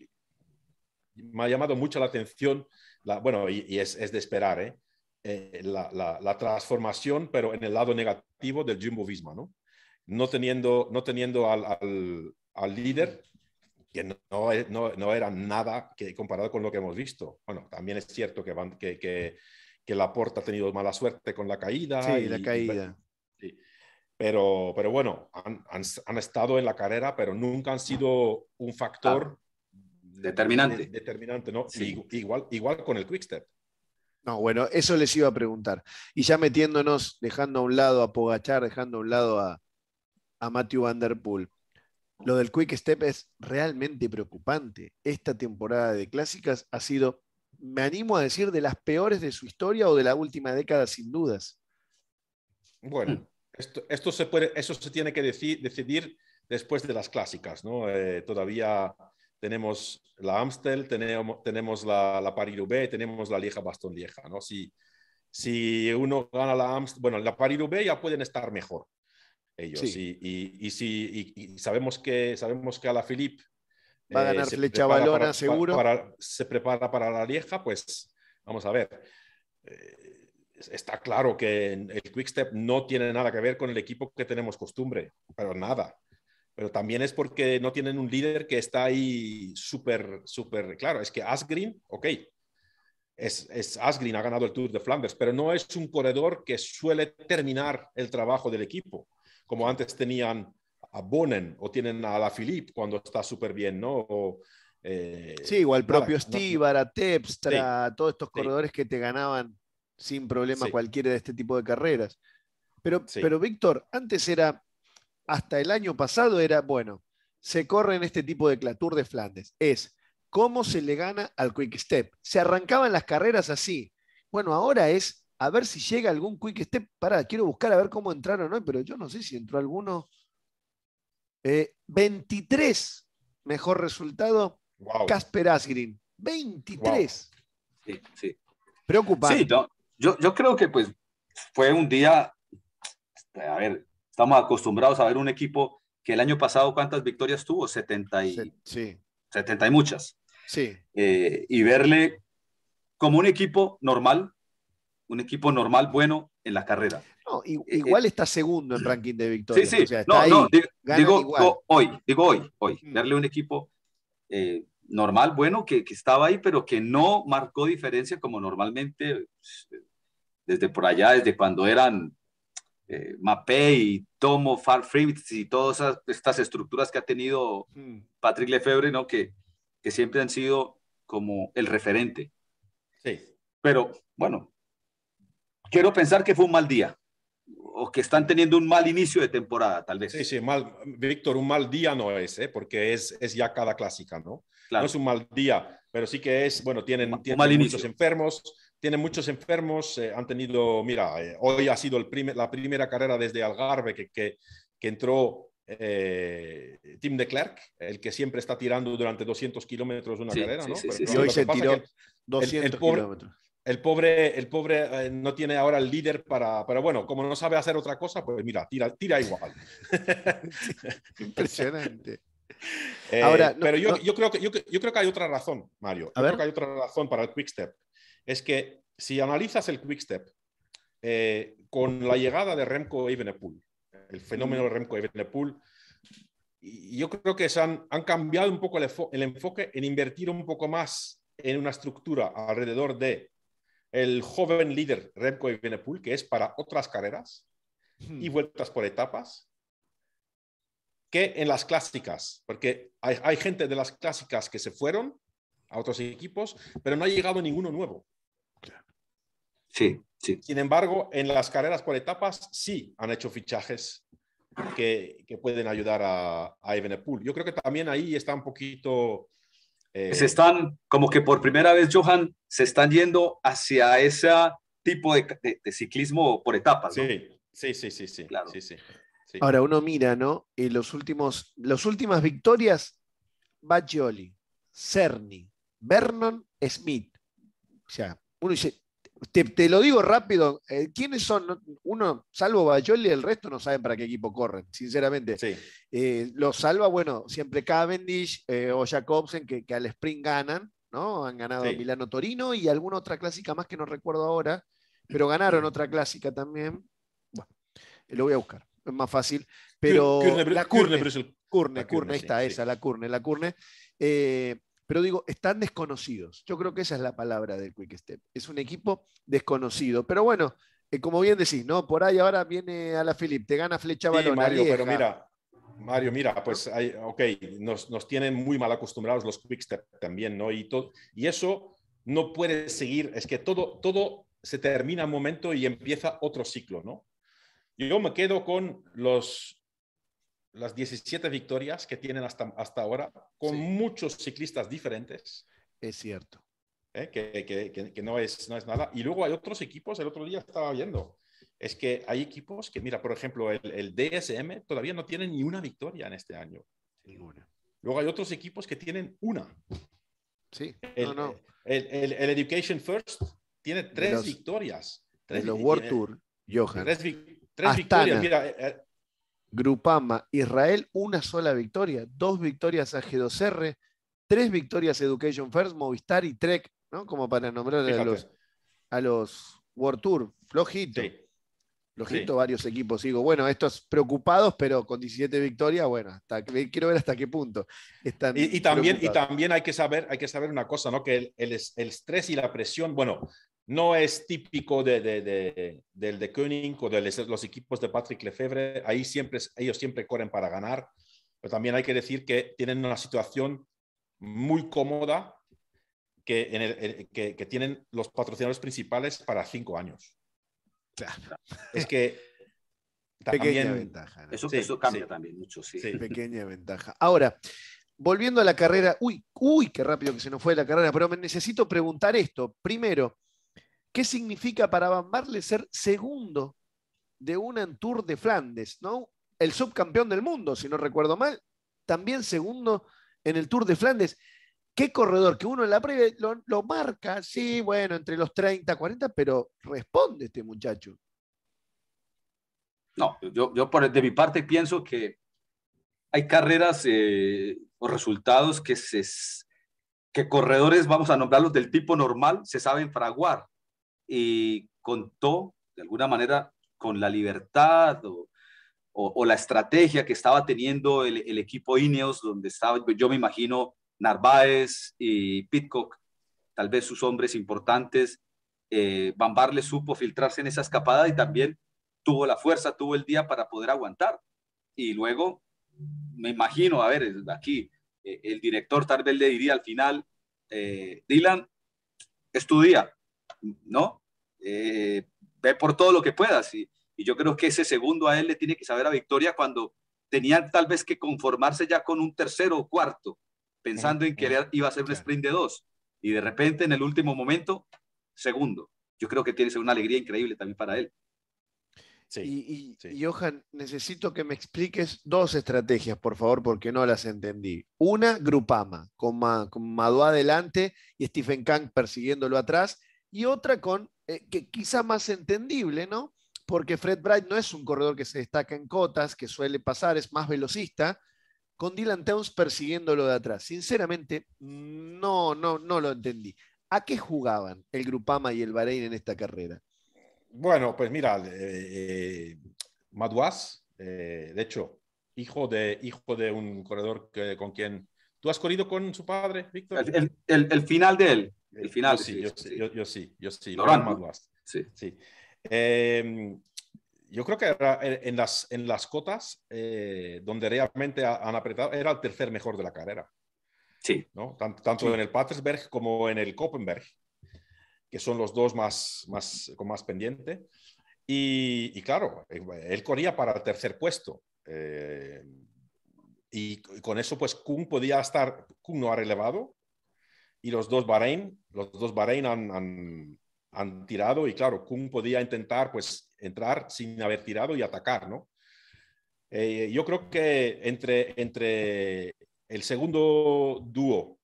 me ha llamado mucho la atención, la, bueno, y, es, de esperar, ¿eh? Eh, la, la, transformación, pero en el lado negativo del Jumbo Visma, ¿no? No teniendo, no teniendo al, al, al líder que no, no, no, era nada que, comparado con lo que hemos visto. Bueno, también es cierto que, van, que, que, ha tenido mala suerte con la caída. Sí, y, la caída. pero, pero bueno, han, estado en la carrera, pero nunca han sido un factor ah, determinante. determinante, ¿no? Igual, igual con el Quickstep. No, bueno, eso les iba a preguntar. Y ya metiéndonos, dejando a un lado a Pogachar, dejando a un lado a, a Matthew Van Der Poel. Lo del Quick Step es realmente preocupante. Esta temporada de clásicas ha sido, me animo a decir, de las peores de su historia o de la última década, sin dudas. Bueno, esto, se puede, eso se tiene que decidir después de las clásicas, ¿no? Eh, todavía tenemos la Amstel, tenemos, la, la Paris-Roubaix, tenemos la Lieja-Bastón-Lieja, -Lieja, bastón lieja no Si, si uno gana la Amstel, bueno, la Paris-Roubaix ya pueden estar mejor, ellos. Y, si, sabemos que sabemos que a la Filip va a eh, ganar flecha seguro. se prepara para la Lieja, pues vamos a ver. Eh, está claro que el Quick-Step no tiene nada que ver con el equipo que tenemos costumbre, pero nada. Pero también es porque no tienen un líder que está ahí súper, súper claro. Es que Asgreen, ok, es, es, Asgreen, ha ganado el Tour de Flanders, pero no es un corredor que suele terminar el trabajo del equipo como antes tenían a Bonen o tienen a la Philippe cuando está súper bien, ¿no? Eh, sí, o al propio Steve a Tepstra, todos estos corredores que te ganaban sin problema cualquiera de este tipo de carreras. Pero, pero Víctor, antes era, hasta el año pasado era, bueno, se corre en este tipo de Clatur de Flandes. Es cómo se le gana al Quick Step. Se arrancaban las carreras así. Bueno, ahora es a ver si llega algún quick esté para quiero buscar a ver cómo entraron no pero yo no sé si entró alguno. 23 eh, mejor resultado. Casper Asgrim 23. Sí, sí. Preocupante. Sí, yo, creo que pues fue un día, este, a ver, estamos acostumbrados a ver un equipo que el año pasado, ¿cuántas victorias tuvo? 70 y, y muchas. Sí. Eh, y verle como un equipo normal, un equipo normal bueno en la carrera. No, eh, eh, igual está segundo en ranking de victorias. Sí, sí. no, no, digo, hoy, digo hoy, hoy, darle un equipo eh, normal, bueno, que, estaba ahí, pero que no marcó diferencia como normalmente pues, desde por allá, desde cuando eran eh, y Tomo, Far y todas estas estructuras que ha tenido Patrick Lefebvre, ¿no? Que, que siempre han sido como el referente. Sí. Pero bueno, quiero pensar que fue un mal día o que están teniendo un mal inicio de temporada, tal vez. Sí, sí, mal, Víctor, un mal día no es, ¿eh? porque es, es ya cada clásica, ¿no? Claro. No es un mal día, pero sí que es, bueno, tienen, muchos enfermos, tienen muchos enfermos, eh, han tenido, mira, eh, hoy ha sido el primer, la primera carrera desde Algarve que, que, que entró Tim de Klerk, el que siempre está tirando durante 200 kilómetros una carrera, ¿no? Sí, y hoy se tiró 200 kilómetros. El pobre, el pobre eh, no tiene ahora el líder para, pero bueno, como no sabe hacer otra cosa, pues mira, tira, tira igual. Impresionante. Eh, pero yo, creo que, yo, creo que hay otra razón, Mario. Yo creo que hay otra razón para el Quickstep. Es que si analizas el Quickstep eh, con la llegada de Remco Evenepoel, el fenómeno de Remco Evenepoel, yo creo que se han, cambiado un poco el enfoque en invertir un poco más en una estructura alrededor de el joven líder Remco Evenepoel, que es para otras carreras y hmm. vueltas por etapas, que en las clásicas, porque hay, gente de las clásicas que se fueron a otros equipos, pero no ha llegado ninguno nuevo. Sí, sí. Sin embargo, en las carreras por etapas sí han hecho fichajes que, pueden ayudar a, a Evenepoel. Yo creo que también ahí está un poquito eh, se están, como que por primera vez, Johan, se están yendo hacia ese tipo de, ciclismo por etapas. Sí, sí, sí, sí, Ahora uno mira, ¿no? Y los últimos, las últimas victorias, Baggioli, Cerny, Vernon, Smith. O sea, uno dice, te, lo digo rápido, eh, ¿quiénes son? Uno, salvo Bayoli, el resto no saben para qué equipo corren, sinceramente. Sí. Eh, los salva, bueno, siempre Cavendish eh, o Jacobsen, que, al sprint ganan, ¿no? Han ganado Milano-Torino y alguna otra clásica más que no recuerdo ahora, pero ganaron otra clásica también. Bueno, lo voy a buscar, es más fácil. Pero la Curne, esa, la Curne, la Curne. Pero digo, están desconocidos. Yo creo que esa es la palabra del Quickstep. Es un equipo desconocido. Pero bueno, eh, como bien decís, ¿no? Por ahí ahora viene a la Philip, te gana flecha balón. Mario, pero mira, Mario, mira, pues, hay, ok, nos, tienen muy mal acostumbrados los Quickstep también, ¿no? Y, y eso no puede seguir, es que todo, todo se termina un momento y empieza otro ciclo, ¿no? Yo me quedo con los las 17 victorias que tienen hasta, hasta ahora con muchos ciclistas diferentes. Es cierto. ¿Eh? Que, no, es, no es nada. Y luego hay otros equipos, el otro día estaba viendo, es que hay equipos que, mira, por ejemplo, el, DSM todavía no tiene ni una victoria en este año. Ninguna. Luego hay otros equipos que tienen una. Sí, el, no, no. El, Education First tiene tres victorias. Tres, los World Tour, Johan. Tres, victorias. Mira, eh, eh, Grupama, Israel, una sola victoria, dos victorias a G2R, tres victorias Education First, Movistar y Trek, ¿no? Como para nombrar a los, a los World Tour, flojito. Flojito varios equipos. Digo, bueno, estos preocupados, pero con 17 victorias, bueno, hasta, quiero ver hasta qué punto Y, también, y también hay, que saber, hay que saber una cosa, ¿no? Que el estrés y la presión, bueno, no es típico del de Koenig o de los equipos de Patrick Lefebvre. Ahí siempre, ellos siempre corren para ganar, pero también hay que decir que tienen una situación muy cómoda que, tienen los patrocinadores principales para cinco años. Es que también, Pequeña ventaja. Eso, cambia también mucho, sí. Pequeña ventaja. Ahora, volviendo a la carrera, uy, uy, qué rápido que se nos fue la carrera, pero me necesito preguntar esto. Primero, ¿Qué significa para Van Barle ser segundo de una en Tour de Flandes? ¿no? El subcampeón del mundo, si no recuerdo mal, también segundo en el Tour de Flandes. ¿Qué corredor que uno en la previa lo, marca? Sí, bueno, entre los 30, 40, pero responde este muchacho. No, yo, de mi parte pienso que hay carreras eh, o resultados que corredores, vamos a nombrarlos del tipo normal, se saben fraguar y contó de alguna manera con la libertad o, la estrategia que estaba teniendo el, equipo Ineos, donde estaba, yo me imagino, Narváez y Pitcock, tal vez sus hombres importantes. Eh, Van supo filtrarse en esa escapada y también tuvo la fuerza, tuvo el día para poder aguantar. Y luego, me imagino, a ver, aquí eh, el director tal vez le diría al final, eh, Dylan, estudia, ¿no? Eh, ve por todo lo que puedas. Y, yo creo que ese segundo a él le tiene que saber a Victoria cuando tenía tal vez que conformarse ya con un tercero o cuarto, pensando en que eh, iba a ser un sprint de dos. Y de repente en el último momento, segundo. Yo creo que tiene una alegría increíble también para él. Sí, y, Johan, necesito que me expliques dos estrategias, por favor, porque no las entendí. Una, Grupama, con, Ma, adelante y Stephen Kang persiguiéndolo atrás y otra con, eh, que quizá más entendible, ¿no? Porque Fred Bright no es un corredor que se destaca en cotas, que suele pasar, es más velocista, con Dylan Towns persiguiéndolo de atrás. Sinceramente, no, no, no lo entendí. ¿A qué jugaban el Grupama y el Bahrein en esta carrera? Bueno, pues mira, eh, eh, eh de hecho, hijo de, hijo de un corredor que, con quien ¿Tú has corrido con su padre, Víctor? El, final de él. El eh, final. Yo sí, yo sí, yo, sí, sí. Lo Sí. sí. yo creo que eh, en las, en las cotas eh, donde realmente han apretado, era el tercer mejor de la carrera. Sí. ¿no? Tanto, en el Patersberg como en el Koppenberg, que son los dos más, más, con más pendiente. Y, claro, él corría para el tercer puesto. Eh, y con eso pues Kuhn podía estar, Kuhn no ha relevado y los dos Bahrein, los dos Bahrein han, tirado y claro, Kuhn podía intentar pues entrar sin haber tirado y atacar, ¿no? Eh, yo creo que entre, entre el segundo dúo,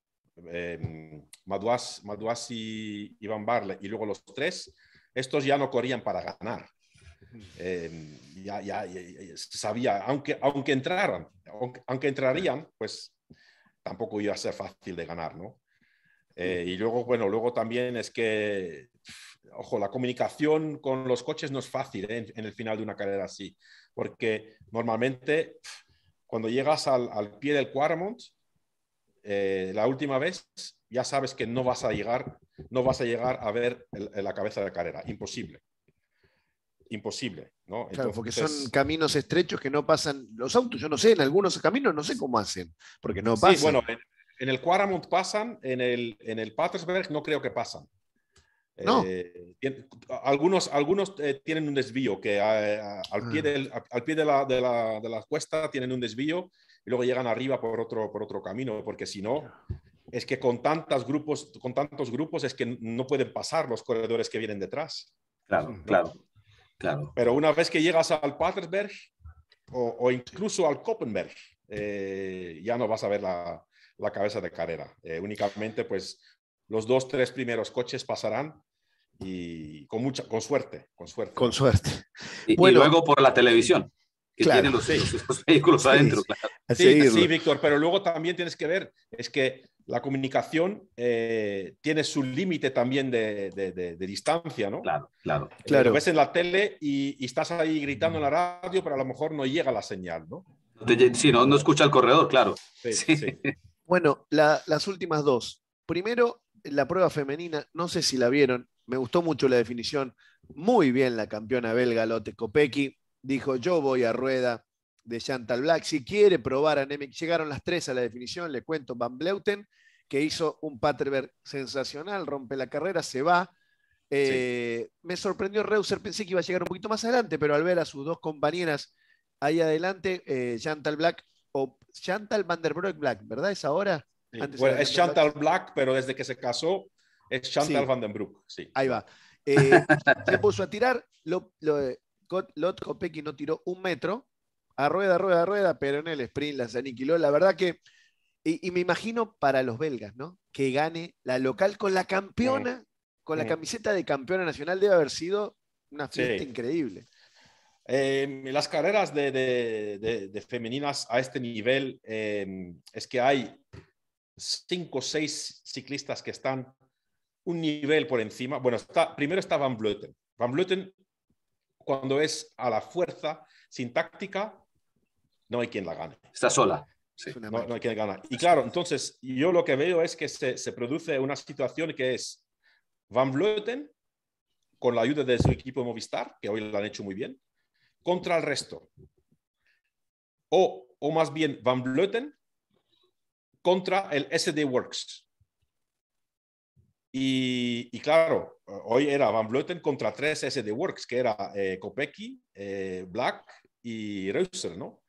eh, em, Maduas, y Iván Barle y luego los tres, estos ya no corrían para ganar. Em, ya, ya, sabía, aunque, aunque entraran, aunque, entrarían, pues tampoco iba a ser fácil de ganar, ¿no? Eh, y luego, bueno, luego también es que, ojo, la comunicación con los coches no es fácil ¿eh? en, el final de una carrera así, porque normalmente cuando llegas al, pie del Quarmont, eh, la última vez ya sabes que no vas a llegar, no vas a llegar a ver la cabeza de carrera, imposible imposible. ¿no? porque son caminos estrechos que no pasan. Los autos, yo no sé, en algunos caminos no sé cómo hacen, porque no pasan. bueno, en, el Quaramont pasan, en el, en el Patersberg no creo que pasan. Eh, algunos algunos eh, tienen un desvío que eh, al, pie ah. al pie de la, cuesta tienen un desvío y luego llegan arriba por otro, por otro camino, porque si no, es que con, tantos grupos, con tantos grupos es que no pueden pasar los corredores que vienen detrás. Claro, mm. claro. Pero una vez que llegas al Paterberg o, incluso al Koppenberg, eh, ya no vas a ver la, cabeza de carrera. Eh, únicamente, pues, los dos, tres primeros coches pasarán y con mucha, con suerte, con suerte. Con suerte. y luego por la televisión que tienen los vehículos adentro. Claro. Sí, sí, Víctor, pero luego también tienes que ver, es que la comunicación eh, tiene su límite también de, de, distancia, ¿no? Claro, claro. Eh, claro. ves en la tele y, estás ahí gritando en la radio, pero a lo mejor no llega la señal, ¿no? Sí, no, no escucha el corredor, claro. Sí, bueno, las últimas dos. Primero, la prueba femenina, no sé si la vieron, me gustó mucho la definición. Muy bien la campeona belga Lotte Kopecky, dijo, yo voy a rueda de Chantal Black. Si quiere probar a Nemec, llegaron las tres a la definición, le cuento Van Bleuten, que hizo un Paterberg sensacional, rompe la carrera, se va. Eh, me sorprendió Reuser, pensé que iba a llegar un poquito más adelante, pero al ver a sus dos compañeras ahí adelante, eh, Chantal Black o Chantal Van der Broek Black, ¿verdad? Es ahora. Bueno, es Chantal Black. pero desde que se casó es Chantal Van den Broek. Ahí va. Eh, puso a tirar, Lot Kopecky no tiró un metro, a rueda, rueda, rueda, pero en el sprint las aniquiló. La verdad que, y, me imagino para los belgas, ¿no? Que gane la local con la campeona, con la camiseta de campeona nacional, debe haber sido una fiesta increíble. Eh, las carreras de, femeninas a este nivel eh, es que hay cinco o seis ciclistas que están un nivel por encima. Bueno, está, primero está Van Vleuten. Van Vleuten cuando es a la fuerza, sin táctica, no hay quien la gane. Está sola. No, hay quien gane. Y claro, entonces yo lo que veo es que se, produce una situación que es Van Vleuten, con la ayuda de su equipo de Movistar, que hoy lo han hecho muy bien, contra el resto. O, más bien Van Vleuten contra el SD Works. Y, claro, hoy era Van Vleuten contra tres SD Works, que era eh, eh, Black y Reuser, ¿no?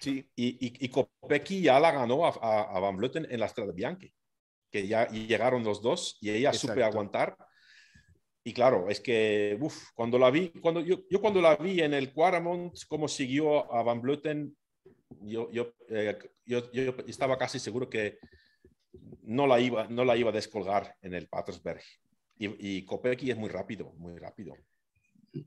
Sí. Y, y, ya la ganó a, Van Vleuten en la Estrada Bianchi, que ya llegaron los dos y ella supe aguantar. Y claro, es que, uff, cuando la vi, cuando yo, yo, cuando la vi en el Quaramont, cómo siguió a Van Vleuten, yo, yo, eh, yo estaba casi seguro que no la iba, no la iba a descolgar en el Patersberg. Y, y es muy rápido, muy rápido.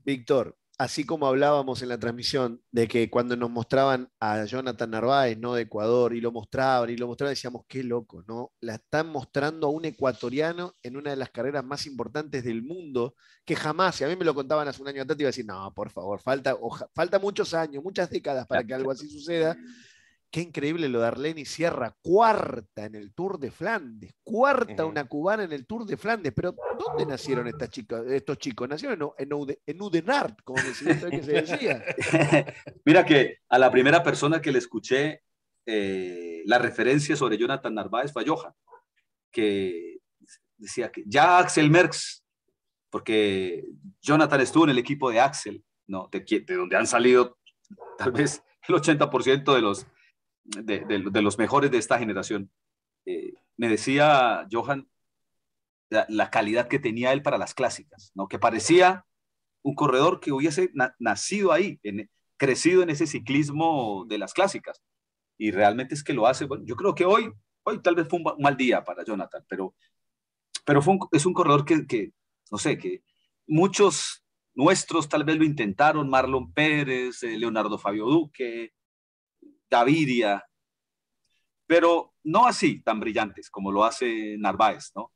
Víctor, así como hablábamos en la transmisión de que cuando nos mostraban a Jonathan Narváez, ¿no? De Ecuador, y lo mostraban, y lo mostraban, decíamos, qué loco, ¿no? La están mostrando a un ecuatoriano en una de las carreras más importantes del mundo, que jamás, si a mí me lo contaban hace un año atrás, iba a decir, no, por favor, falta, falta muchos años, muchas décadas para que algo así suceda, Qué increíble lo de y Sierra, cuarta en el Tour de Flandes, cuarta una cubana en el Tour de Flandes. Pero ¿dónde nacieron estas chicas, estos chicos? Nacieron en, Udenard, como como que se decía. Mira que a la primera persona que le escuché eh, la referencia sobre Jonathan Narváez fue que decía que ya Axel Merckx, porque Jonathan estuvo en el equipo de Axel, ¿no? de donde han salido tal vez el 80% de los de, los mejores de esta generación. Eh, me decía Johan la, calidad que tenía él para las clásicas, ¿no? que parecía un corredor que hubiese nacido ahí, crecido en ese ciclismo de las clásicas. Y realmente es que lo hace. Bueno, yo creo que hoy, hoy tal vez fue un mal día para Jonathan, pero, pero es un corredor que, no sé, que muchos nuestros tal vez lo intentaron, Marlon Pérez, eh, Leonardo Fabio Duque, Davidia, pero no así tan brillantes como lo hace Narváez, ¿no?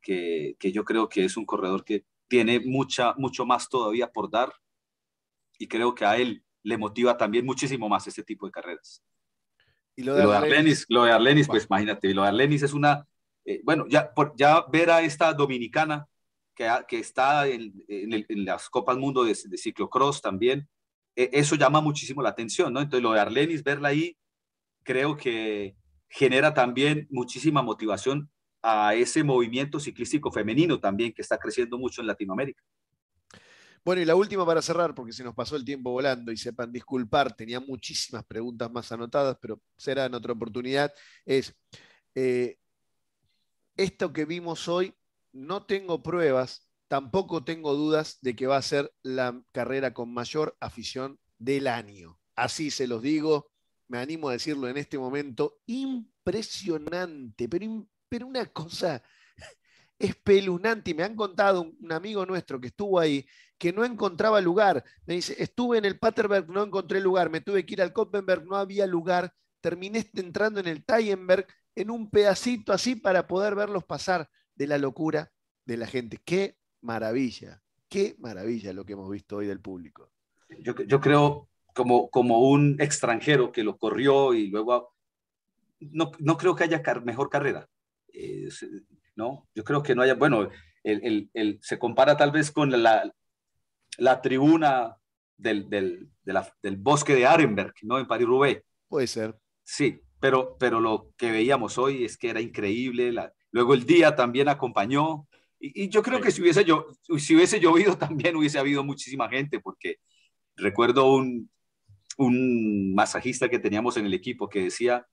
Que, yo creo que es un corredor que tiene mucha, mucho más todavía por dar y creo que a él le motiva también muchísimo más este tipo de carreras. Y lo de, Arlenis, pues imagínate, lo de Arlenis es una, eh, bueno, ya, ya ver a esta dominicana que, que está en, las Copas Mundo de, de ciclocross también, e, eso llama muchísimo la atención, ¿no? Entonces, lo de Arlenis, verla ahí, creo que genera también muchísima motivación a ese movimiento ciclístico femenino también que está creciendo mucho en Latinoamérica. Bueno, y la última para cerrar, porque se nos pasó el tiempo volando y sepan disculpar, tenía muchísimas preguntas más anotadas, pero será en otra oportunidad, es, eh, esto que vimos hoy, no tengo pruebas, tampoco tengo dudas de que va a ser la carrera con mayor afición del año. Así se los digo, me animo a decirlo en este momento, impresionante, pero, pero una cosa espeluznante. Y me han contado un, amigo nuestro que estuvo ahí, que no encontraba lugar. Me dice, estuve en el Paterberg, no encontré lugar, me tuve que ir al Koppenberg, no había lugar. Terminé entrando en el Tallenberg, en un pedacito así para poder verlos pasar de la locura de la gente. Qué maravilla, qué maravilla lo que hemos visto hoy del público. Yo, creo, como, como un extranjero que lo corrió y luego, no, creo que haya mejor carrera. no, yo creo que no haya, bueno, el, se compara tal vez con la, la tribuna del, del, del bosque de Arenberg, ¿no? En París-Roubaix. Puede ser. Sí, pero, pero lo que veíamos hoy es que era increíble. luego el día también acompañó. Y, yo creo que si hubiese, yo, si hubiese llovido también hubiese habido muchísima gente, porque recuerdo un, masajista que teníamos en el equipo que decía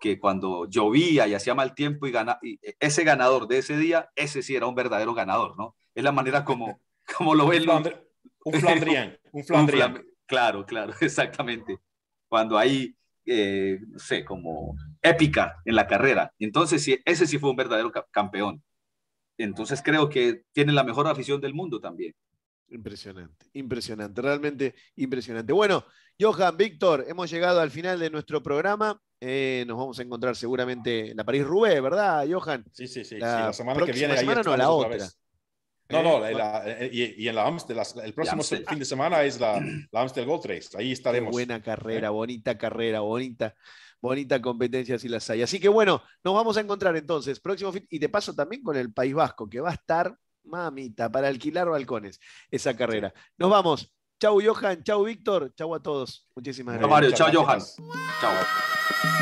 que cuando llovía y hacía mal tiempo y, gana, ese ganador de ese día, ese sí era un verdadero ganador, ¿no? Es la manera como, como lo ve Un flandrián, un Claro, claro, exactamente. Cuando hay, eh, no sé, como épica en la carrera. Entonces, ese sí fue un verdadero campeón. Entonces creo que tiene la mejor afición del mundo también. Impresionante, impresionante, realmente impresionante. Bueno, Johan, Víctor, hemos llegado al final de nuestro programa. Eh, nos vamos a encontrar seguramente en la parís Rubé, ¿verdad, Johan? Sí, sí, sí. La, semana que viene. Semana no, la otra. No, ¿Eh? no, eh, y, en la Amstel, el próximo fin de semana es la, Amstel Gold Race. Ahí estaremos. buena carrera, bonita carrera, bonita bonita competencia si las hay. Así que bueno, nos vamos a encontrar entonces próximo fin y de paso también con el País Vasco, que va a estar mamita para alquilar balcones esa carrera. Nos vamos. Chau Johan, chau Víctor, chau a todos. Muchísimas gracias. Chau chau Johan. Chau.